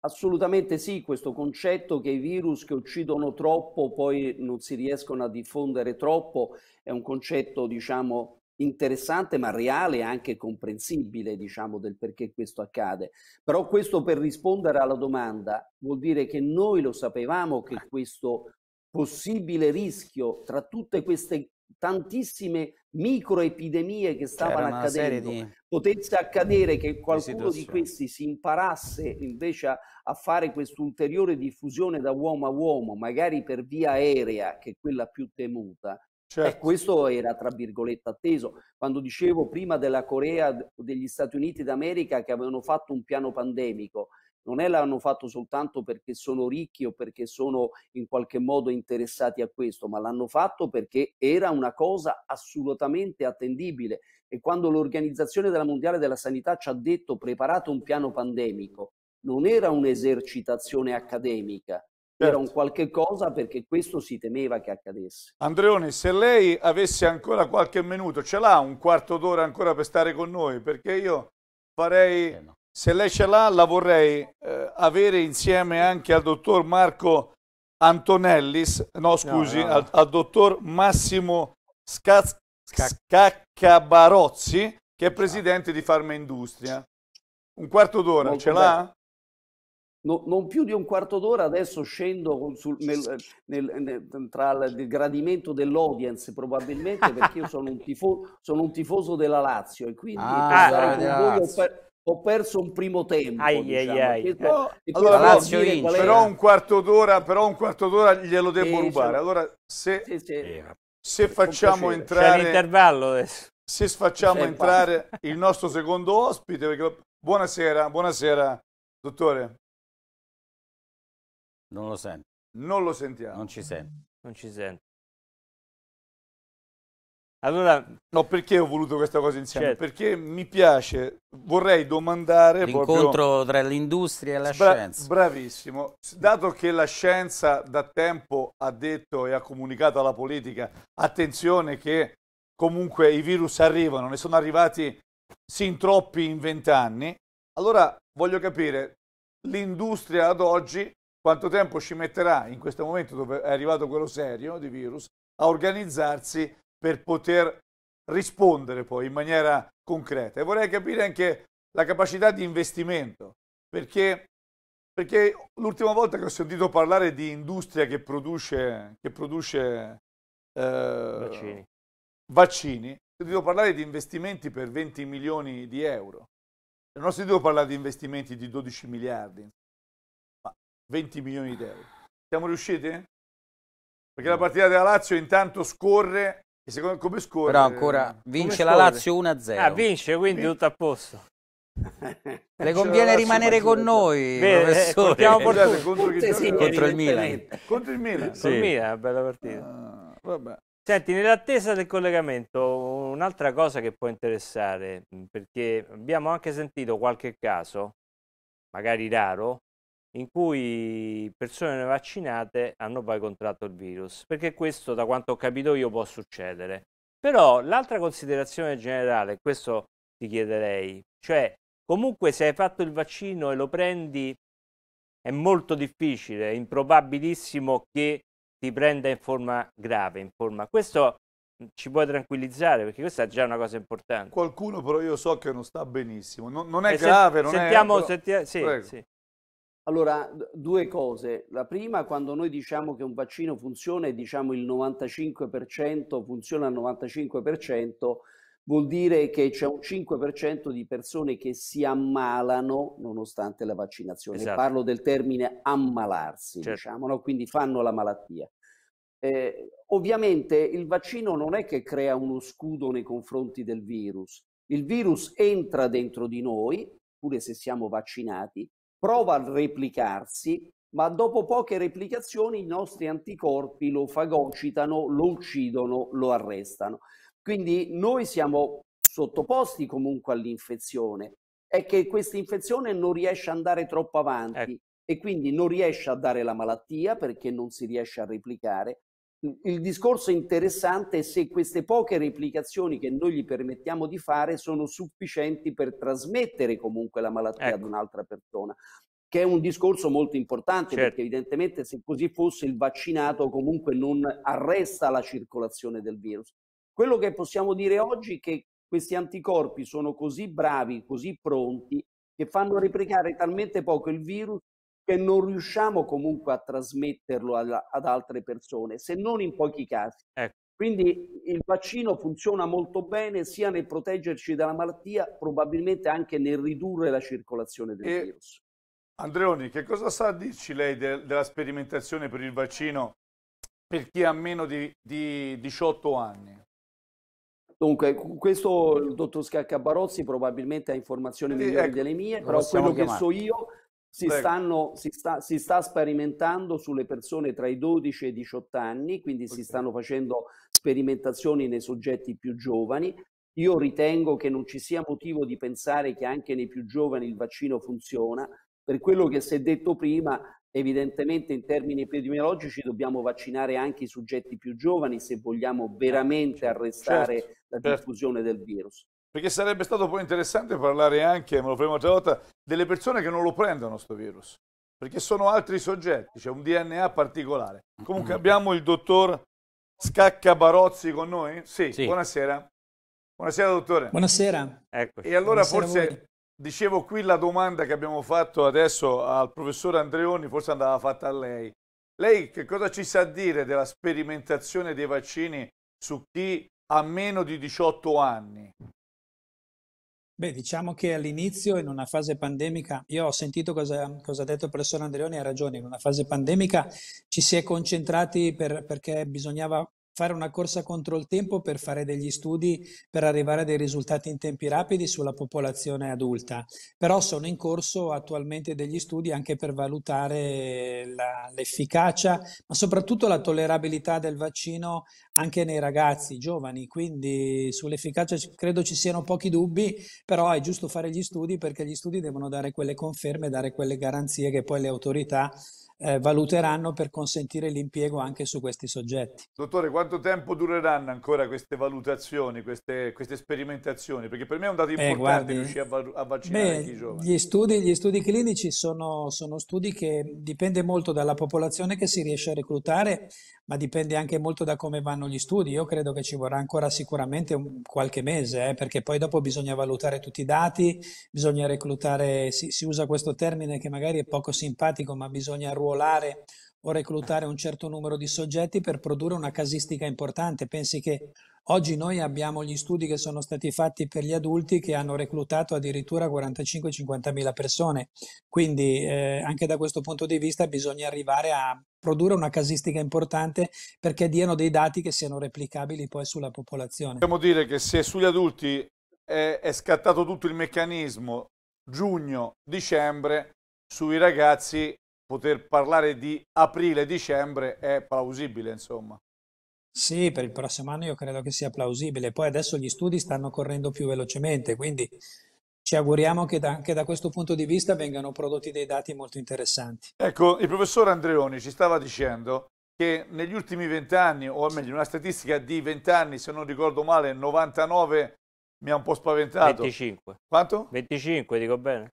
Assolutamente sì, questo concetto che i virus che uccidono troppo poi non si riescono a diffondere troppo è un concetto, diciamo, interessante ma reale e anche comprensibile diciamo del perché questo accade però questo per rispondere alla domanda vuol dire che noi lo sapevamo che questo possibile rischio tra tutte queste tantissime microepidemie che cioè, stavano accadendo di... potesse accadere che qualcuno di, questi si imparasse invece a, a fare quest'ulteriore diffusione da uomo a uomo magari per via aerea che è quella più temuta eh, certo. E questo era tra virgolette atteso. Quando dicevo prima della Corea o degli Stati Uniti d'America che avevano fatto un piano pandemico, non è l'hanno fatto soltanto perché sono ricchi o perché sono in qualche modo interessati a questo, ma l'hanno fatto perché era una cosa assolutamente attendibile. E quando l'Organizzazione della Mondiale della Sanità ci ha detto preparate un piano pandemico, non era un'esercitazione accademica, Certo. Era un certo. qualche cosa perché questo si temeva che accadesse. Andreoni, se lei avesse ancora qualche minuto, ce l'ha un quarto d'ora ancora per stare con noi? Perché io farei, eh no. se lei ce l'ha, la vorrei eh, avere insieme anche al dottor Marco Antonellis, no scusi, no, no, al, al, dottor Massimo Scaz- Scaccabarozzi, che è esatto. presidente di Farma Industria. Un quarto d'ora, Molto ce l'ha? no, non più di un quarto d'ora adesso scendo sul, nel, nel, nel, tra il gradimento dell'audience probabilmente perché io sono un, tifo, sono un tifoso della Lazio e quindi ah, della Lazio. Per, ho perso un primo tempo. Ai, diciamo, ai, ai. Però, eh, allora, Lazio vince. Però un quarto d'ora, però un quarto d'ora glielo devo eh, rubare. Allora, se, sì, sì. Eh, se facciamo entrare... l'intervallo adesso. Se facciamo entrare il nostro secondo ospite, perché... buonasera, buonasera, dottore. Non lo sento. Non lo sentiamo. Non ci sento. Non ci sento. Allora, no, perché ho voluto questa cosa insieme? Certo. Perché mi piace, vorrei domandare... L'incontro proprio... tra l'industria e la Bra scienza. Bravissimo. Dato che la scienza da tempo ha detto e ha comunicato alla politica, attenzione che comunque i virus arrivano, ne sono arrivati sin troppi in vent'anni, allora voglio capire, l'industria ad oggi quanto tempo ci metterà in questo momento dove è arrivato quello serio di virus a organizzarsi per poter rispondere poi in maniera concreta. E vorrei capire anche la capacità di investimento, perché, perché l'ultima volta che ho sentito parlare di industria che produce, che produce eh, vaccini. vaccini, ho sentito parlare di investimenti per 20 milioni di euro. Non ho sentito parlare di investimenti di 12 miliardi. 20 milioni di euro. Siamo riusciti? Perché la partita della Lazio intanto scorre e secondo come scorre? Però ancora vince la Lazio 1-0. Ah, vince, quindi vince. tutto a posto. Le conviene la rimanere con noi, Beh, eh, portiamo portiamo contro, chi sì, contro il Milan. Contro il Milan. Sì. Contro il Milan, bella partita. Ah, Senti, nell'attesa del collegamento, un'altra cosa che può interessare, perché abbiamo anche sentito qualche caso, magari raro, in cui persone non vaccinate hanno poi contratto il virus, perché questo da quanto ho capito io può succedere. Però l'altra considerazione generale, questo ti chiederei, cioè comunque se hai fatto il vaccino e lo prendi è molto difficile, è improbabilissimo che ti prenda in forma grave, in forma... Questo ci puoi tranquillizzare perché questa è già una cosa importante. Qualcuno però io so che non sta benissimo, non, non è e grave, non sentiamo, è... Però... Sentiamo, Sì, sì. Allora, due cose. La prima, quando noi diciamo che un vaccino funziona e diciamo il 95% funziona al 95%, vuol dire che c'è un 5% di persone che si ammalano nonostante la vaccinazione. Esatto. Parlo del termine ammalarsi, certo. diciamo, no? quindi fanno la malattia. Eh, ovviamente il vaccino non è che crea uno scudo nei confronti del virus. Il virus entra dentro di noi, pure se siamo vaccinati, prova a replicarsi, ma dopo poche replicazioni i nostri anticorpi lo fagocitano, lo uccidono, lo arrestano. Quindi noi siamo sottoposti comunque all'infezione, e che questa infezione non riesce ad andare troppo avanti ecco. e quindi non riesce a dare la malattia perché non si riesce a replicare il discorso interessante è se queste poche replicazioni che noi gli permettiamo di fare sono sufficienti per trasmettere comunque la malattia ecco. ad un'altra persona, che è un discorso molto importante certo. perché evidentemente se così fosse il vaccinato comunque non arresta la circolazione del virus. Quello che possiamo dire oggi è che questi anticorpi sono così bravi, così pronti, che fanno replicare talmente poco il virus che non riusciamo comunque a trasmetterlo alla, ad altre persone, se non in pochi casi. Ecco. Quindi il vaccino funziona molto bene sia nel proteggerci dalla malattia, probabilmente anche nel ridurre la circolazione del e, virus. Andreoni, che cosa sa dirci lei de della sperimentazione per il vaccino per chi ha meno di, di 18 anni? Dunque, questo il dottor Scaccabarozzi probabilmente ha informazioni eh, migliori ecco, delle mie, però quello chiamare. che so io si, stanno, si, sta, si, sta, sperimentando sulle persone tra i 12 e i 18 anni, quindi okay. si stanno facendo sperimentazioni nei soggetti più giovani. Io ritengo che non ci sia motivo di pensare che anche nei più giovani il vaccino funziona. Per quello che si è detto prima, evidentemente in termini epidemiologici dobbiamo vaccinare anche i soggetti più giovani se vogliamo eh, veramente arrestare certo, la certo. diffusione certo. del virus. Perché sarebbe stato poi interessante parlare anche, me lo faremo un'altra volta, delle persone che non lo prendono questo virus. Perché sono altri soggetti, c'è cioè un DNA particolare. Comunque mm. abbiamo il dottor Scacca Barozzi con noi? Sì, sì. buonasera. Buonasera dottore. Buonasera. Ecco. E allora buonasera forse dicevo qui la domanda che abbiamo fatto adesso al professor Andreoni, forse andava fatta a lei. Lei che cosa ci sa dire della sperimentazione dei vaccini su chi ha meno di 18 anni? Beh, diciamo che all'inizio, in una fase pandemica, io ho sentito cosa, cosa ha detto il professor Andreoni, ha ragione, in una fase pandemica ci si è concentrati per, perché bisognava fare una corsa contro il tempo per fare degli studi per arrivare a dei risultati in tempi rapidi sulla popolazione adulta, però sono in corso attualmente degli studi anche per valutare la, l'efficacia, ma soprattutto la tollerabilità del vaccino anche nei ragazzi giovani, quindi sull'efficacia credo ci siano pochi dubbi, però è giusto fare gli studi perché gli studi devono dare quelle conferme, dare quelle garanzie che poi le autorità eh, valuteranno per consentire l'impiego anche su questi soggetti. Dottore, quanto tempo dureranno ancora queste valutazioni, queste, queste sperimentazioni? Perché per me è un dato eh, importante eh, guardi, riuscire a, va- a vaccinare beh, i giovani. Gli studi, gli studi clinici sono, sono studi che dipende molto dalla popolazione che si riesce a reclutare, ma dipende anche molto da come vanno gli studi. Io credo che ci vorrà ancora sicuramente un, qualche mese, eh, perché poi dopo bisogna valutare tutti i dati, bisogna reclutare, si, si usa questo termine che magari è poco simpatico, ma bisogna ruolare arruolare o reclutare un certo numero di soggetti per produrre una casistica importante. Pensi che oggi noi abbiamo gli studi che sono stati fatti per gli adulti che hanno reclutato addirittura 45-50 mila persone, quindi eh, anche da questo punto di vista bisogna arrivare a produrre una casistica importante perché diano dei dati che siano replicabili poi sulla popolazione. Dobbiamo dire che se sugli adulti è, è scattato tutto il meccanismo giugno-dicembre, sui ragazzi poter parlare di aprile-dicembre è plausibile, insomma. Sì, per il prossimo anno io credo che sia plausibile. Poi adesso gli studi stanno correndo più velocemente, quindi ci auguriamo che da, anche da questo punto di vista vengano prodotti dei dati molto interessanti. Ecco, il professor Andreoni ci stava dicendo che negli ultimi vent'anni, o meglio, una statistica di vent'anni, se non ricordo male, 99 mi ha un po' spaventato. 25. Quanto? 25, dico bene.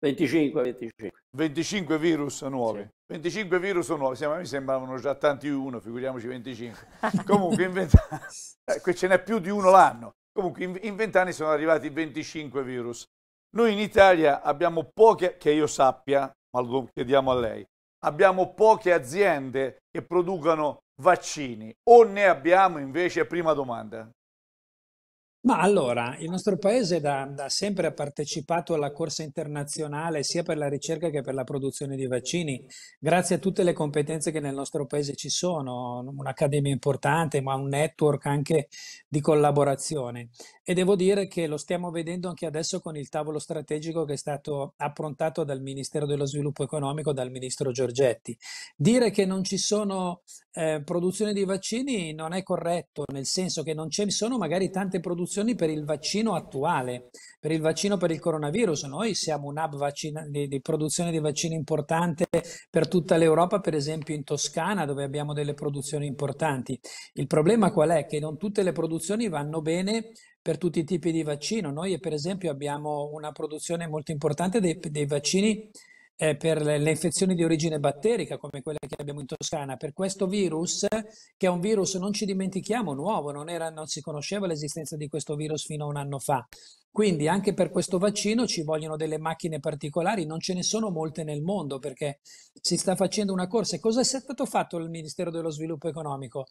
25, 25. 25 virus nuovi. Sì. 25 virus nuovi, sì, mi sembravano già tanti uno, figuriamoci 25. Comunque in 20 anni, ce n'è più di uno l'anno. Comunque in 20 anni sono arrivati 25 virus. Noi in Italia abbiamo poche, che io sappia, ma lo chiediamo a lei, abbiamo poche aziende che producano vaccini o ne abbiamo invece? Prima domanda. Ma allora, il nostro paese da, da sempre ha partecipato alla corsa internazionale sia per la ricerca che per la produzione di vaccini, grazie a tutte le competenze che nel nostro paese ci sono, un'accademia importante, ma un network anche di collaborazione. E devo dire che lo stiamo vedendo anche adesso con il tavolo strategico che è stato approntato dal Ministero dello Sviluppo Economico, dal Ministro Giorgetti. Dire che non ci sono eh, produzione di vaccini non è corretto, nel senso che non ci sono magari tante produzioni per il vaccino attuale, per il vaccino per il coronavirus. Noi siamo un hub vaccina- di, di, produzione di vaccini importante per tutta l'Europa, per esempio in Toscana, dove abbiamo delle produzioni importanti. Il problema qual è? Che non tutte le produzioni vanno bene per tutti i tipi di vaccino. Noi, per esempio, abbiamo una produzione molto importante dei, dei vaccini eh, per le infezioni di origine batterica come quelle che abbiamo in Toscana, per questo virus, che è un virus, non ci dimentichiamo, nuovo, non, era, non si conosceva l'esistenza di questo virus fino a un anno fa. Quindi anche per questo vaccino ci vogliono delle macchine particolari, non ce ne sono molte nel mondo perché si sta facendo una corsa. E cosa è stato fatto il Ministero dello Sviluppo Economico?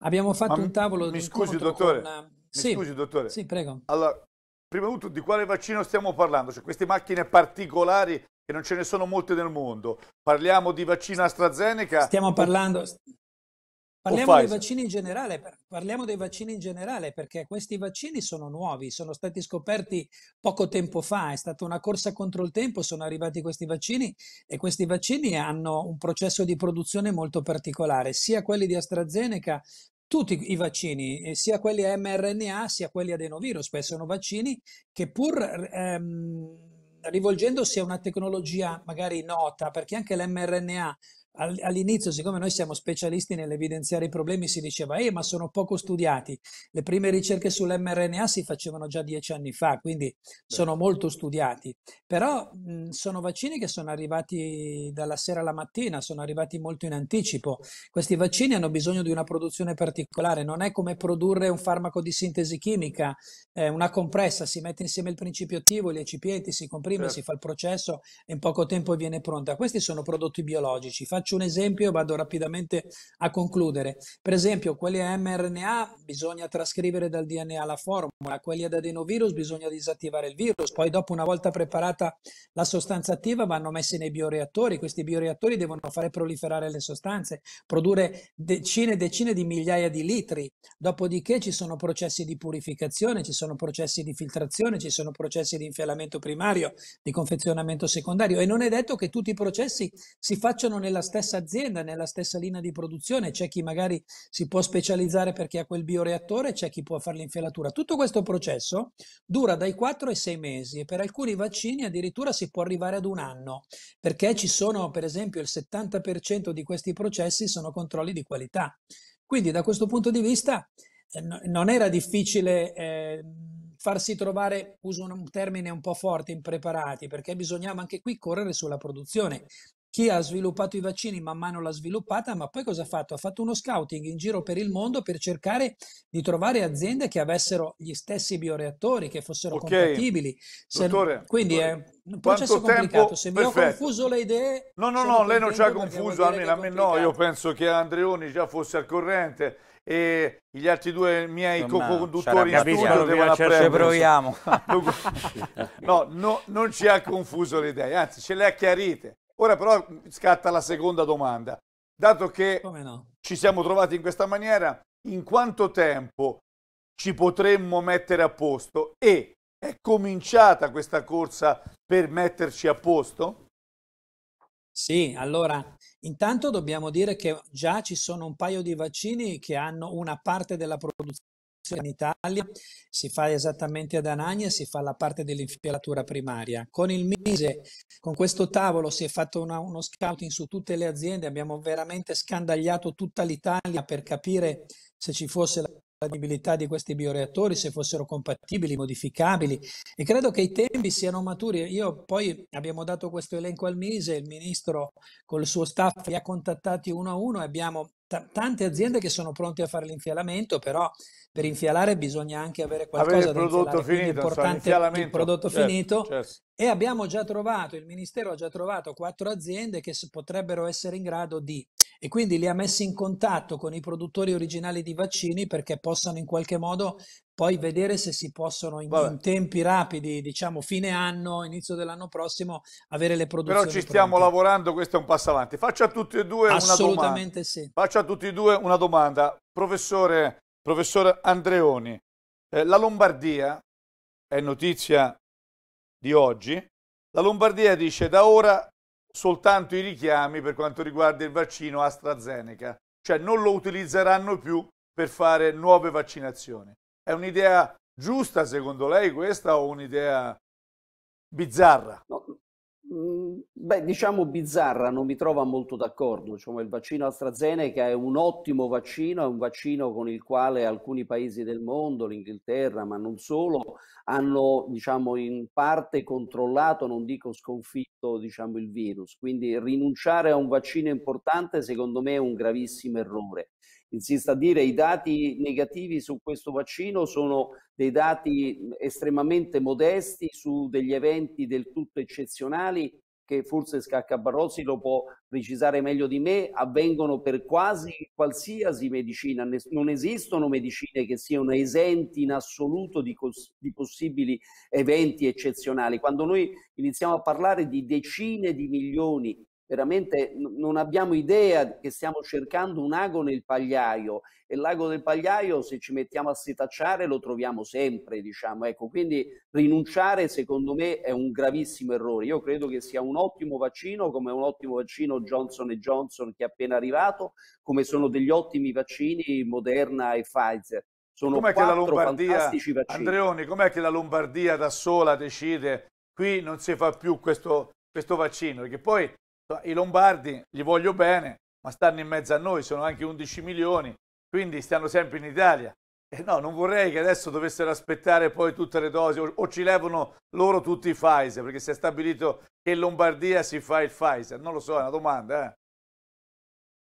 Abbiamo fatto Ma un tavolo mi scusi, dottore, con... mi eh, sì, scusi, dottore. Sì, prego. Allora, prima di tutto, di quale vaccino stiamo parlando? Cioè, queste macchine particolari che non ce ne sono molte nel mondo. Parliamo di vaccino AstraZeneca. Stiamo parlando... Parliamo dei, vaccini in generale, parliamo dei vaccini in generale perché questi vaccini sono nuovi, sono stati scoperti poco tempo fa, è stata una corsa contro il tempo, sono arrivati questi vaccini e questi vaccini hanno un processo di produzione molto particolare, sia quelli di AstraZeneca tutti i vaccini, sia quelli a mRNA sia quelli adenovirus, spesso sono vaccini che pur ehm, rivolgendosi a una tecnologia magari nota, perché anche l'mRNA All'inizio, siccome noi siamo specialisti nell'evidenziare i problemi, si diceva, eh, ma sono poco studiati. Le prime ricerche sull'mRNA si facevano già dieci anni fa, quindi sono molto studiati. Però mh, sono vaccini che sono arrivati dalla sera alla mattina, sono arrivati molto in anticipo. Questi vaccini hanno bisogno di una produzione particolare, non è come produrre un farmaco di sintesi chimica, eh, una compressa, si mette insieme il principio attivo, gli eccipienti, si comprime, certo. si fa il processo e in poco tempo viene pronta. Questi sono prodotti biologici faccio un esempio e vado rapidamente a concludere. Per esempio, quelli a mRNA bisogna trascrivere dal DNA la formula, quelli ad adenovirus bisogna disattivare il virus, poi dopo una volta preparata la sostanza attiva vanno messi nei bioreattori, questi bioreattori devono fare proliferare le sostanze, produrre decine e decine di migliaia di litri, dopodiché ci sono processi di purificazione, ci sono processi di filtrazione, ci sono processi di infialamento primario, di confezionamento secondario e non è detto che tutti i processi si facciano nella stessa stessa azienda, nella stessa linea di produzione, c'è chi magari si può specializzare perché ha quel bioreattore, c'è chi può fare l'infialatura. Tutto questo processo dura dai 4 ai 6 mesi e per alcuni vaccini addirittura si può arrivare ad un anno, perché ci sono per esempio il 70% di questi processi sono controlli di qualità. Quindi da questo punto di vista eh, non era difficile eh, farsi trovare, uso un termine un po' forte, impreparati, perché bisognava anche qui correre sulla produzione chi ha sviluppato i vaccini man mano l'ha sviluppata, ma poi cosa ha fatto? Ha fatto uno scouting in giro per il mondo per cercare di trovare aziende che avessero gli stessi bioreattori, che fossero okay. compatibili. Se, dottore, quindi dottore. è un processo complicato. Se Perfetto. mi ho confuso le idee... No, no, no, lei non ci ha confuso, almeno a me no, io penso che Andreoni già fosse al corrente e gli altri due miei co-conduttori in studio devono apprendere. proviamo. no, no, non ci ha confuso le idee, anzi ce le ha chiarite. Ora però mm, scatta la seconda domanda. Dato che no? ci siamo trovati in questa maniera, in quanto tempo ci potremmo mettere a posto e è cominciata questa corsa per metterci a posto? Sì, allora intanto dobbiamo dire che già ci sono un paio di vaccini che hanno una parte della produzione in Italia si fa esattamente ad Anagna, si fa la parte dell'infilatura primaria. Con il Mise, con questo tavolo si è fatto una, uno scouting su tutte le aziende, abbiamo veramente scandagliato tutta l'Italia per capire se ci fosse la compatibilità di questi bioreattori, se fossero compatibili, modificabili e credo che i tempi siano maturi. Io poi abbiamo dato questo elenco al Mise, il ministro col suo staff li ha contattati uno a uno e abbiamo tante aziende che sono pronte a fare l'infialamento, però per infialare bisogna anche avere qualcosa avere il prodotto finito, importante so, il prodotto certo, finito certo. e abbiamo già trovato, il Ministero ha già trovato quattro aziende che potrebbero essere in grado di e quindi li ha messi in contatto con i produttori originali di vaccini perché possano in qualche modo poi vedere se si possono in, in tempi rapidi, diciamo fine anno, inizio dell'anno prossimo, avere le produzioni. Però ci stiamo pronte. lavorando, questo è un passo avanti. Faccio a tutti e due una domanda. Assolutamente sì. Faccio a tutti e due una domanda. Professore, professor Andreoni, eh, la Lombardia è notizia di oggi. La Lombardia dice da ora soltanto i richiami per quanto riguarda il vaccino AstraZeneca, cioè non lo utilizzeranno più per fare nuove vaccinazioni. È un'idea giusta secondo lei questa o un'idea bizzarra? No, Mhmm, beh, diciamo bizzarra, non mi trova molto d'accordo. Diciamo, il vaccino AstraZeneca è un ottimo vaccino, è un vaccino con il quale alcuni paesi del mondo, l'Inghilterra, ma non solo, hanno diciamo, in parte controllato, non dico sconfitto, diciamo, il virus. Quindi rinunciare a un vaccino importante secondo me è un gravissimo errore insisto a dire, i dati negativi su questo vaccino sono dei dati estremamente modesti su degli eventi del tutto eccezionali che forse Scaccabarrossi lo può precisare meglio di me, avvengono per quasi qualsiasi medicina, non esistono medicine che siano esenti in assoluto di, di, possibili eventi eccezionali. Quando noi iniziamo a parlare di decine di milioni veramente non abbiamo idea che stiamo cercando un ago nel pagliaio e l'ago del pagliaio se ci mettiamo a setacciare lo troviamo sempre, diciamo, ecco, quindi rinunciare secondo me è un gravissimo errore. Io credo che sia un ottimo vaccino, come un ottimo vaccino Johnson Johnson che è appena arrivato, come sono degli ottimi vaccini Moderna e Pfizer. Sono com'è quattro fantastici vaccini. Andreoni, com'è che la Lombardia da sola decide qui non si fa più questo questo vaccino, perché poi i lombardi gli voglio bene, ma stanno in mezzo a noi, sono anche 11 milioni, quindi stanno sempre in Italia. E no, non vorrei che adesso dovessero aspettare poi tutte le dosi o, o ci levano loro tutti i Pfizer, perché si è stabilito che in Lombardia si fa il Pfizer. Non lo so, è una domanda. Eh.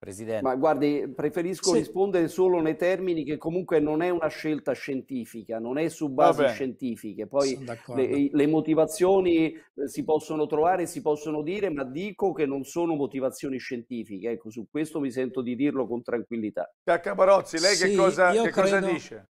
Presidente. Ma guardi, preferisco sì. rispondere solo nei termini che comunque non è una scelta scientifica, non è su basi Vabbè. scientifiche. Poi le, le, motivazioni eh, si possono trovare, si possono dire, ma dico che non sono motivazioni scientifiche. Ecco, su questo mi sento di dirlo con tranquillità. Cioè, Cacca Barozzi, lei sì, che, cosa, che credo... cosa dice?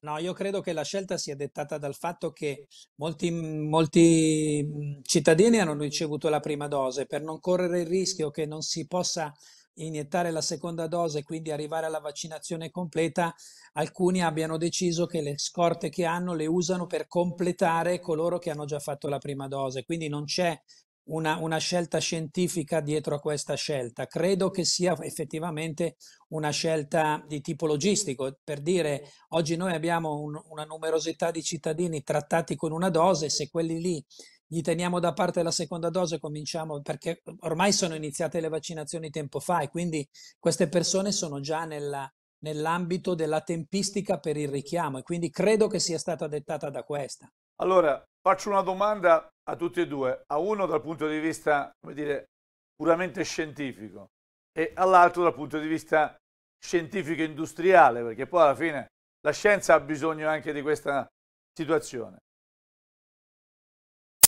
No, io credo che la scelta sia dettata dal fatto che molti, molti cittadini hanno ricevuto la prima dose per non correre il rischio che non si possa iniettare la seconda dose e quindi arrivare alla vaccinazione completa, alcuni abbiano deciso che le scorte che hanno le usano per completare coloro che hanno già fatto la prima dose. Quindi non c'è una, una, scelta scientifica dietro a questa scelta. Credo che sia effettivamente una scelta di tipo logistico. Per dire, oggi noi abbiamo un, una numerosità di cittadini trattati con una dose, se quelli lì gli teniamo da parte la seconda dose, cominciamo perché ormai sono iniziate le vaccinazioni tempo fa e quindi queste persone sono già nella, nell'ambito della tempistica per il richiamo e quindi credo che sia stata dettata da questa. Allora, faccio una domanda a tutti e due, a uno dal punto di vista, come dire, puramente scientifico e all'altro dal punto di vista scientifico industriale, perché poi alla fine la scienza ha bisogno anche di questa situazione.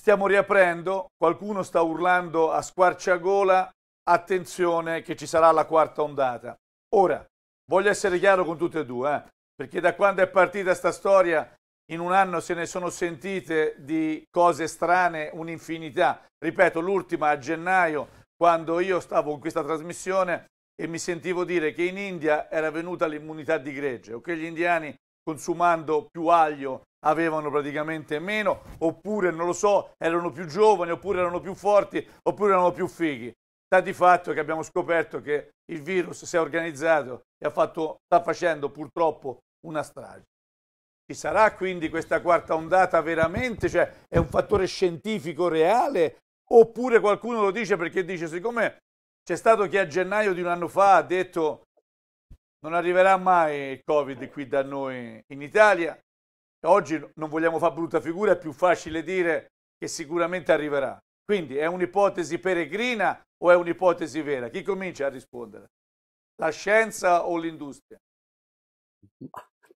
Stiamo riaprendo, qualcuno sta urlando a squarciagola, attenzione che ci sarà la quarta ondata. Ora, voglio essere chiaro con tutte e due, eh? perché da quando è partita questa storia in un anno se ne sono sentite di cose strane un'infinità. Ripeto, l'ultima a gennaio, quando io stavo in questa trasmissione e mi sentivo dire che in India era venuta l'immunità di gregge o che gli indiani consumando più aglio avevano praticamente meno, oppure non lo so, erano più giovani, oppure erano più forti, oppure erano più fighi. Sta di fatto che abbiamo scoperto che il virus si è organizzato e fatto, sta facendo purtroppo una strage. Ci sarà quindi questa quarta ondata veramente? Cioè è un fattore scientifico reale? Oppure qualcuno lo dice perché dice siccome c'è stato chi a gennaio di un anno fa ha detto non arriverà mai il Covid qui da noi in Italia, Oggi non vogliamo fare brutta figura, è più facile dire che sicuramente arriverà. Quindi è un'ipotesi peregrina o è un'ipotesi vera? Chi comincia a rispondere? La scienza o l'industria?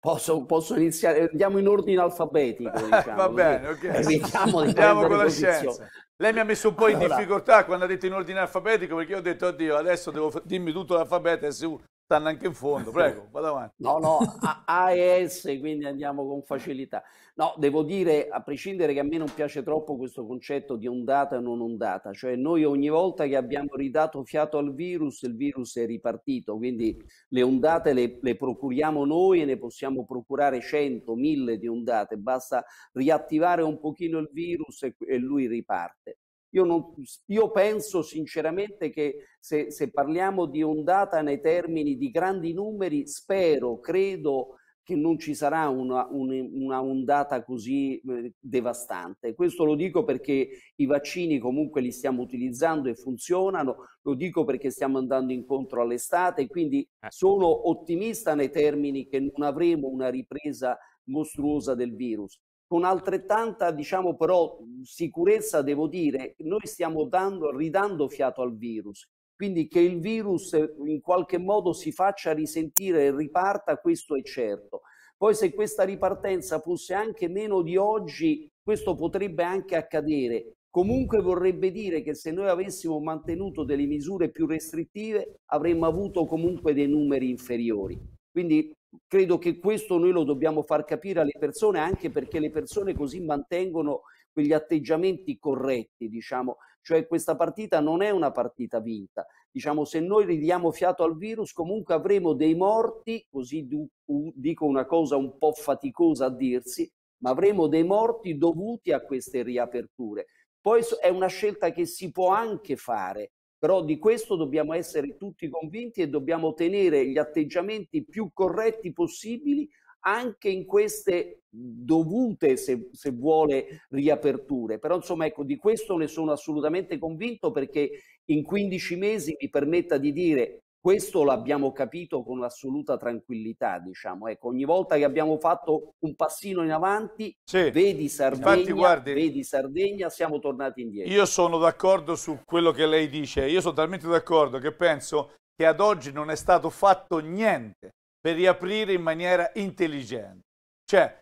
Posso, posso iniziare? Andiamo in ordine alfabetico. Diciamo, Va bene, ok. Evitiamo di Andiamo con la posizione. scienza. Lei mi ha messo un po' in allora. difficoltà quando ha detto in ordine alfabetico perché io ho detto, oddio, adesso devo dimmi tutto l'alfabeto e su stanno anche in fondo, prego, vado avanti. No, no, AES, quindi andiamo con facilità. No, devo dire, a prescindere che a me non piace troppo questo concetto di ondata e non ondata, cioè noi ogni volta che abbiamo ridato fiato al virus, il virus è ripartito, quindi le ondate le, le procuriamo noi e ne possiamo procurare 100, 1000 di ondate, basta riattivare un pochino il virus e, e lui riparte. Io, non, io, penso sinceramente che se, se, parliamo di ondata nei termini di grandi numeri, spero, credo che non ci sarà una, un, una ondata così eh, devastante. Questo lo dico perché i vaccini comunque li stiamo utilizzando e funzionano, lo dico perché stiamo andando incontro all'estate, quindi eh. sono ottimista nei termini che non avremo una ripresa mostruosa del virus con altrettanta, diciamo però, sicurezza devo dire, noi stiamo dando, ridando fiato al virus. Quindi che il virus in qualche modo si faccia risentire e riparta, questo è certo. Poi se questa ripartenza fosse anche meno di oggi, questo potrebbe anche accadere. Comunque vorrebbe dire che se noi avessimo mantenuto delle misure più restrittive avremmo avuto comunque dei numeri inferiori. Quindi Credo che questo noi lo dobbiamo far capire alle persone anche perché le persone così mantengono quegli atteggiamenti corretti, diciamo, cioè questa partita non è una partita vinta. Diciamo, se noi ridiamo fiato al virus, comunque avremo dei morti, così dico una cosa un po' faticosa a dirsi, ma avremo dei morti dovuti a queste riaperture. Poi è una scelta che si può anche fare, però di questo dobbiamo essere tutti convinti e dobbiamo tenere gli atteggiamenti più corretti possibili anche in queste dovute, se, se, vuole, riaperture. Però insomma, ecco, di questo ne sono assolutamente convinto perché in 15 mesi mi permetta di dire questo l'abbiamo capito con assoluta tranquillità, diciamo. Ecco, ogni volta che abbiamo fatto un passino in avanti, sì. vedi, Sardegna, Infatti, guardi, vedi Sardegna, siamo tornati indietro. Io sono d'accordo su quello che lei dice. Io sono talmente d'accordo che penso che ad oggi non è stato fatto niente per riaprire in maniera intelligente. Cioè,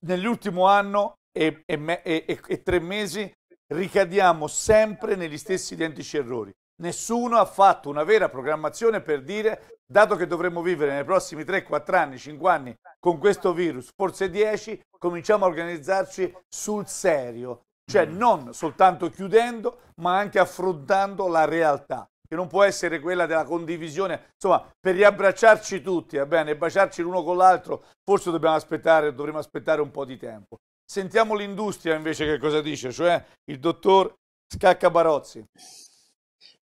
nell'ultimo anno e, e, e, e tre mesi ricadiamo sempre negli stessi identici errori. Nessuno ha fatto una vera programmazione per dire, dato che dovremmo vivere nei prossimi 3-4 anni, 5 anni con questo virus, forse 10, cominciamo a organizzarci sul serio, cioè mm. non soltanto chiudendo, ma anche affrontando la realtà che non può essere quella della condivisione, insomma, per riabbracciarci tutti, va bene, e baciarci l'uno con l'altro, forse dobbiamo aspettare, dovremo aspettare un po' di tempo. Sentiamo l'industria invece che cosa dice, cioè il dottor Scacca Barozzi.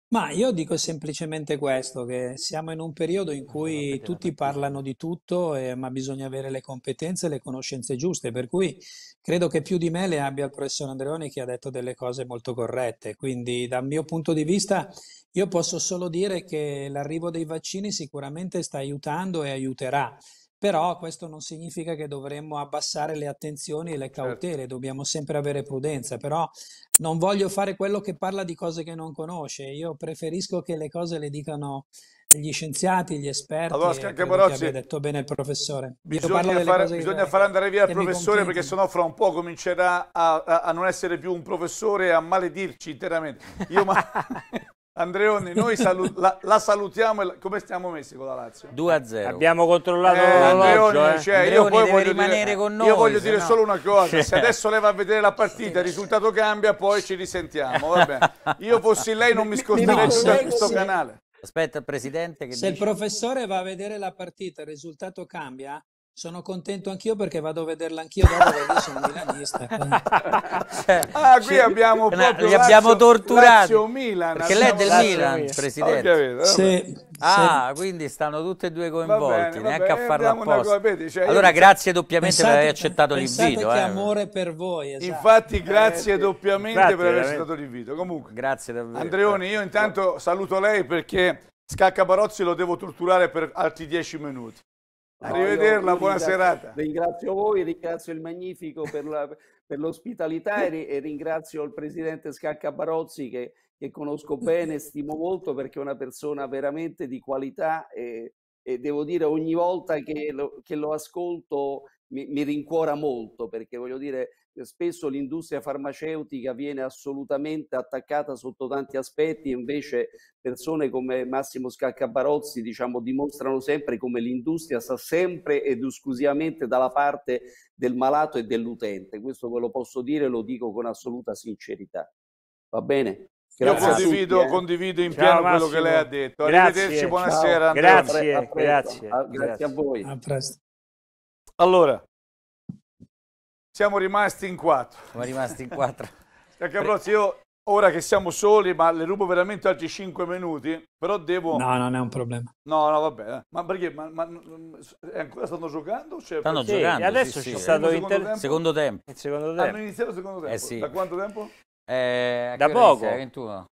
Ma io dico semplicemente questo, che siamo in un periodo in cui tutti parlano di tutto, eh, ma bisogna avere le competenze e le conoscenze giuste, per cui credo che più di me le abbia il professor Andreoni che ha detto delle cose molto corrette. Quindi dal mio punto di vista io posso solo dire che l'arrivo dei vaccini sicuramente sta aiutando e aiuterà. Però questo non significa che dovremmo abbassare le attenzioni e le certo. cautele, certo. dobbiamo sempre avere prudenza, però non voglio fare quello che parla di cose che non conosce, io preferisco che le cose le dicano gli scienziati, gli esperti. Allora, Scanca ha detto bene il professore. Bisogna, far, bisogna far, andare via il professore perché sennò fra un po' comincerà a, a, a, non essere più un professore e a maledirci interamente. Io, ma... Andreoni, noi salu la, la, salutiamo. La come stiamo messi con la Lazio? 2 a 0. Abbiamo controllato eh, Andreoni, eh. cioè, io poi voglio dire, noi, Io voglio dire no. solo una cosa: se adesso lei va a vedere la partita, il risultato cambia, poi ci risentiamo. Vabbè. Io fossi lei, non mi scorderei più da questo canale. Aspetta, presidente. se dice? il professore va a vedere la partita, il risultato cambia, sono contento anch'io perché vado a vederla anch'io dopo perché io sono milanista. Cioè, ah, qui abbiamo proprio no, li abbiamo Lazio, torturati. Lazio Milan. Perché lei è del Lazio Milan, Milan, presidente. Capito, sì, ah, sì. quindi stanno tutti e due coinvolti, bene, neanche a farla apposta. Cosa, cioè, allora grazie doppiamente pensate, per aver accettato l'invito. Che eh. amore per voi. Esatto. Infatti grazie eh, doppiamente grazie, per aver accettato l'invito. Comunque. Grazie davvero. Andreoni, io intanto saluto lei perché Scacca Barozzi lo devo torturare per altri dieci minuti. Arrivederla, no, buona serata. Ringrazio voi, ringrazio il Magnifico per, l'ospitalità e, e, ringrazio il presidente Scacca Barozzi che, che, conosco bene, stimo molto perché è una persona veramente di qualità e, e devo dire ogni volta che lo, che lo ascolto mi, mi, rincuora molto perché voglio dire spesso l'industria farmaceutica viene assolutamente attaccata sotto tanti aspetti, invece persone come Massimo Scaccabarozzi diciamo, dimostrano sempre come l'industria sta sempre ed esclusivamente dalla parte del malato e dell'utente. Questo ve lo posso dire, e lo dico con assoluta sincerità. Va bene? Grazie Io condivido, tutti, eh. condivido in pieno quello che lei ha detto. Arrivederci, grazie, buonasera. Grazie, a pre- ah, a grazie, grazie a voi. A presto. Allora, siamo rimasti in quattro. Siamo rimasti in quattro. Perché Scacabrozzi, io ora che siamo soli, ma le rubo veramente altri cinque minuti, però devo... No, non è un problema. No, no, vabbè. Eh. Ma perché? Ma, ma mm, ancora stanno giocando? Cioè, stanno perché? giocando, e adesso sì, c'è sì. stato il inter... secondo, tempo. Il secondo tempo. Hanno iniziato il secondo eh, tempo. Eh, sì. Da quanto tempo? Eh, da poco. 21.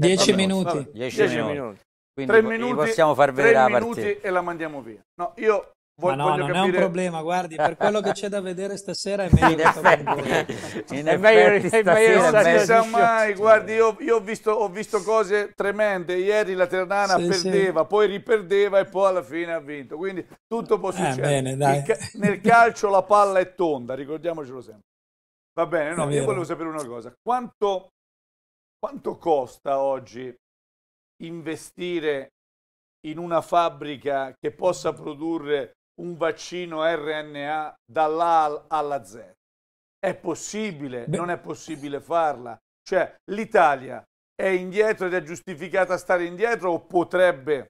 10 Alle... minuti. 10 minuti. 10 minuti. minuti. Quindi 3 minuti, possiamo far vedere la partita. minuti e la mandiamo via. No, io Voglio, no, non capire... è un problema, guardi, per quello che c'è da vedere stasera è meglio. in effetti, in è meglio, non si sa mai, guardi, io, io ho, visto, ho, visto, cose tremende, ieri la Ternana sì, perdeva, sì. poi riperdeva e poi alla fine ha vinto, quindi tutto può eh, succedere. Eh, bene, ca nel calcio la palla è tonda, ricordiamocelo sempre. Va bene, no, io volevo sapere una cosa, quanto, quanto costa oggi investire in una fabbrica che possa produrre un vaccino RNA dall'A alla Z. È possibile, Beh. non è possibile farla. Cioè l'Italia è indietro ed è giustificata a stare indietro o potrebbe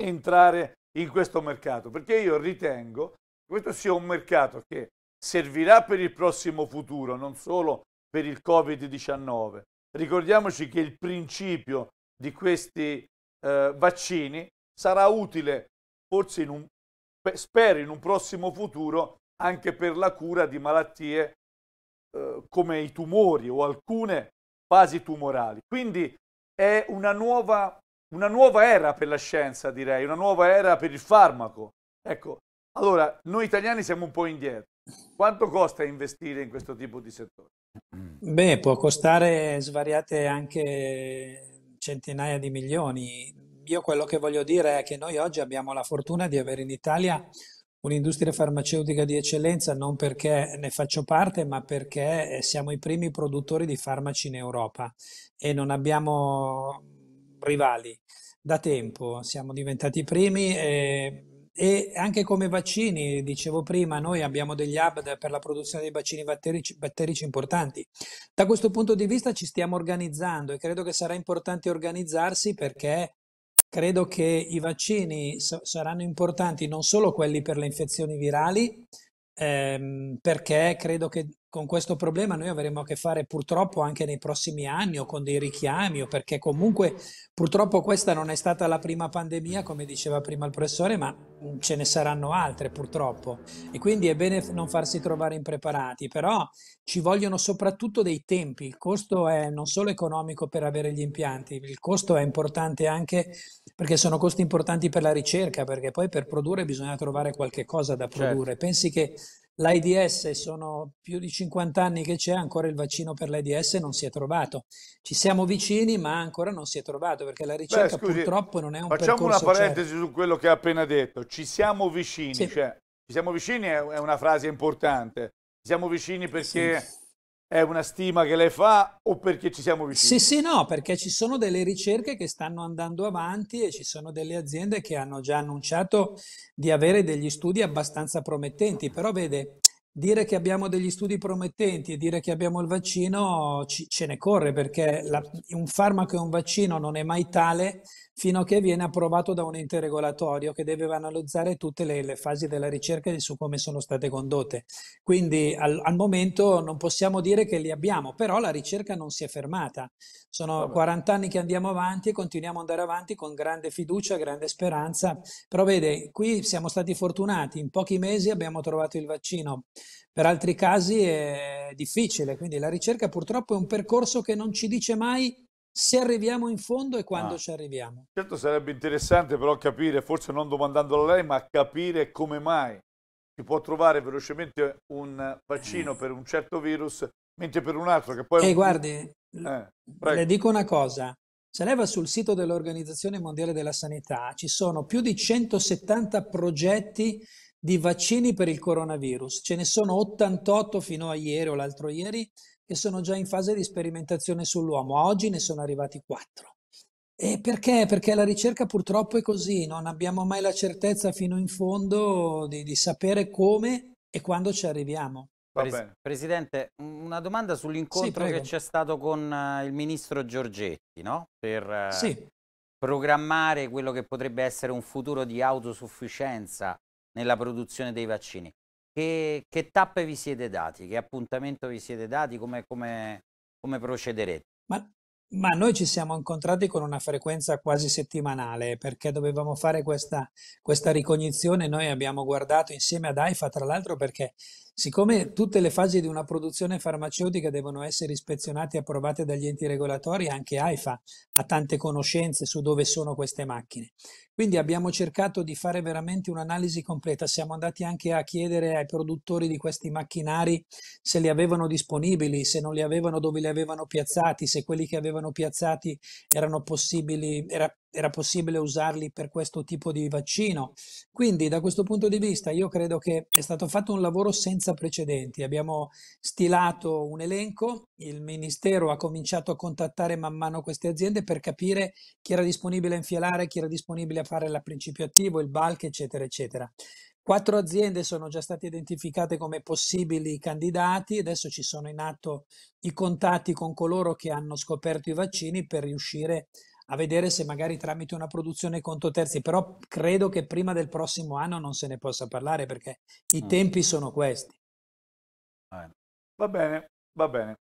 entrare in questo mercato? Perché io ritengo che questo sia un mercato che servirà per il prossimo futuro, non solo per il Covid-19. Ricordiamoci che il principio di questi eh, vaccini sarà utile forse in un spero in un prossimo futuro anche per la cura di malattie eh, come i tumori o alcune fasi tumorali. Quindi è una nuova, una nuova era per la scienza, direi, una nuova era per il farmaco. Ecco, allora noi italiani siamo un po' indietro. Quanto costa investire in questo tipo di settore? Beh, può costare svariate anche centinaia di milioni io quello che voglio dire è che noi oggi abbiamo la fortuna di avere in Italia un'industria farmaceutica di eccellenza non perché ne faccio parte, ma perché eh, siamo i primi produttori di farmaci in Europa e non abbiamo rivali da tempo, siamo diventati i primi e, eh, e, anche come vaccini, dicevo prima, noi abbiamo degli hub per la produzione dei vaccini batterici, batterici importanti. Da questo punto di vista ci stiamo organizzando e credo che sarà importante organizzarsi perché Credo che i vaccini saranno importanti non solo quelli per le infezioni virali, ehm, perché credo che con questo problema noi avremo a che fare purtroppo anche nei prossimi anni o con dei richiami o perché comunque purtroppo questa non è stata la prima pandemia come diceva prima il professore ma ce ne saranno altre purtroppo e quindi è bene non farsi trovare impreparati però ci vogliono soprattutto dei tempi il costo è non solo economico per avere gli impianti il costo è importante anche perché sono costi importanti per la ricerca perché poi per produrre bisogna trovare qualche cosa da produrre certo. pensi che l'AIDS sono più di 50 anni che c'è, ancora il vaccino per l'AIDS non si è trovato. Ci siamo vicini, ma ancora non si è trovato perché la ricerca Beh, scusi, purtroppo non è un Facciamo una certo. parentesi certo. su quello che ha appena detto. Ci siamo vicini, sì. cioè, ci siamo vicini è una frase importante. siamo vicini perché sì è una stima che lei fa o perché ci siamo vicini? Sì, sì, no, perché ci sono delle ricerche che stanno andando avanti e ci sono delle aziende che hanno già annunciato di avere degli studi abbastanza promettenti, però vede, dire che abbiamo degli studi promettenti e dire che abbiamo il vaccino ci, ce ne corre perché la, un farmaco e un vaccino non è mai tale fino a che viene approvato da un ente regolatorio che deve analizzare tutte le, le fasi della ricerca su come sono state condotte. Quindi al, al, momento non possiamo dire che li abbiamo, però la ricerca non si è fermata. Sono Vabbè. 40 anni che andiamo avanti e continuiamo ad andare avanti con grande fiducia, grande speranza. Però vede, qui siamo stati fortunati, in pochi mesi abbiamo trovato il vaccino. Per altri casi è difficile, quindi la ricerca purtroppo è un percorso che non ci dice mai se arriviamo in fondo e quando ah. ci arriviamo. Certo sarebbe interessante però capire, forse non domandandolo a lei, ma capire come mai si può trovare velocemente un vaccino eh. per un certo virus, mentre per un altro che poi... E eh, guardi, eh, le dico una cosa, se lei va sul sito dell'Organizzazione Mondiale della Sanità ci sono più di 170 progetti di vaccini per il coronavirus, ce ne sono 88 fino a ieri o l'altro ieri che sono già in fase di sperimentazione sull'uomo. oggi ne sono arrivati quattro. E perché? Perché la ricerca purtroppo è così, non abbiamo mai la certezza fino in fondo di, di sapere come e quando ci arriviamo. Pres Presidente, una domanda sull'incontro sì, che c'è stato con eh, il ministro Giorgetti, no? Per eh, sì. programmare quello che potrebbe essere un futuro di autosufficienza nella produzione dei vaccini. Che, che, tappe vi siete dati? Che appuntamento vi siete dati? Come, come, come procederete? Ma, ma, noi ci siamo incontrati con una frequenza quasi settimanale perché dovevamo fare questa, questa ricognizione. Noi abbiamo guardato insieme ad AIFA, tra l'altro, perché Siccome tutte le fasi di una produzione farmaceutica devono essere ispezionate e approvate dagli enti regolatori, anche AIFA ha tante conoscenze su dove sono queste macchine. Quindi abbiamo cercato di fare veramente un'analisi completa, siamo andati anche a chiedere ai produttori di questi macchinari se li avevano disponibili, se non li avevano dove li avevano piazzati, se quelli che avevano piazzati erano possibili, era era possibile usarli per questo tipo di vaccino. Quindi da questo punto di vista io credo che è stato fatto un lavoro senza precedenti. Abbiamo stilato un elenco, il Ministero ha cominciato a contattare man mano queste aziende per capire chi era disponibile a infialare, chi era disponibile a fare il principio attivo, il bulk, eccetera, eccetera. Quattro aziende sono già state identificate come possibili candidati, adesso ci sono in atto i contatti con coloro che hanno scoperto i vaccini per riuscire a a vedere se magari tramite una produzione conto terzi, però credo che prima del prossimo anno non se ne possa parlare perché i mm. tempi sono questi. Eh. Va bene, va bene.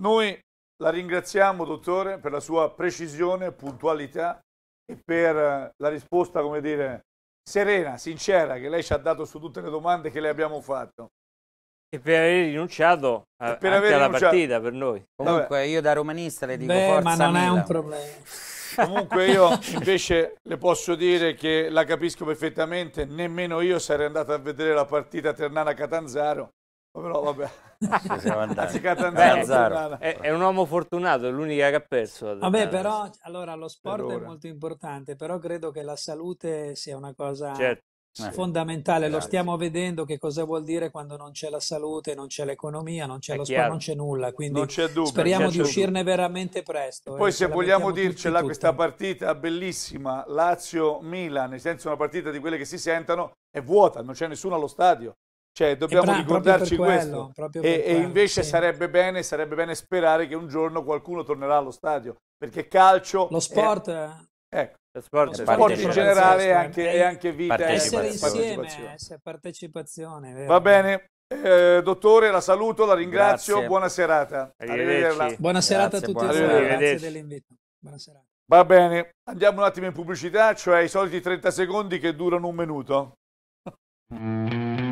Noi la ringraziamo, dottore, per la sua precisione, puntualità e per eh, la risposta, come dire, serena, sincera che lei ci ha dato su tutte le domande che le abbiamo fatto. E per aver rinunciato a, eh, per aver alla rinunciato. partita per noi. Comunque Vabbè. io da romanista le dico Beh, forza ma non Milan. è un problema. Comunque io invece le posso dire che la capisco perfettamente, nemmeno io sarei andato a vedere la partita Ternana-Catanzaro, però vabbè. Anzi, Catanzaro, è, è, un uomo fortunato, è l'unica che ha perso. Vabbè, però allora lo sport per è molto importante, però credo che la salute sia una cosa certo eh, fondamentale, grazie. lo stiamo vedendo che cosa vuol dire quando non c'è la salute, non c'è l'economia, non c'è è lo sport, non c'è nulla, quindi c'è dubbio, speriamo di uscirne dubbio. veramente presto. Eh, poi eh, se vogliamo dircela questa partita bellissima, Lazio-Milan, nel senso una partita di quelle che si sentono, è vuota, non c'è nessuno allo stadio. Cioè, dobbiamo pra- ricordarci quello, questo. E, quello, invece sì. sarebbe, bene, sarebbe, bene, sperare che un giorno qualcuno tornerà allo stadio, perché calcio... Lo sport... È... Ecco. Sport, cioè, sport in generale è anche, e anche vita, eh, essere insieme, eh, partecipazione. Essere partecipazione Va bene, eh, dottore, la saluto, la ringrazio, Grazie. buona serata. Arrivederla. Buona serata Grazie, a tutti buona... Grazie dell'invito. Buona serata. Va bene, andiamo un attimo in pubblicità, cioè i soliti 30 secondi che durano un minuto.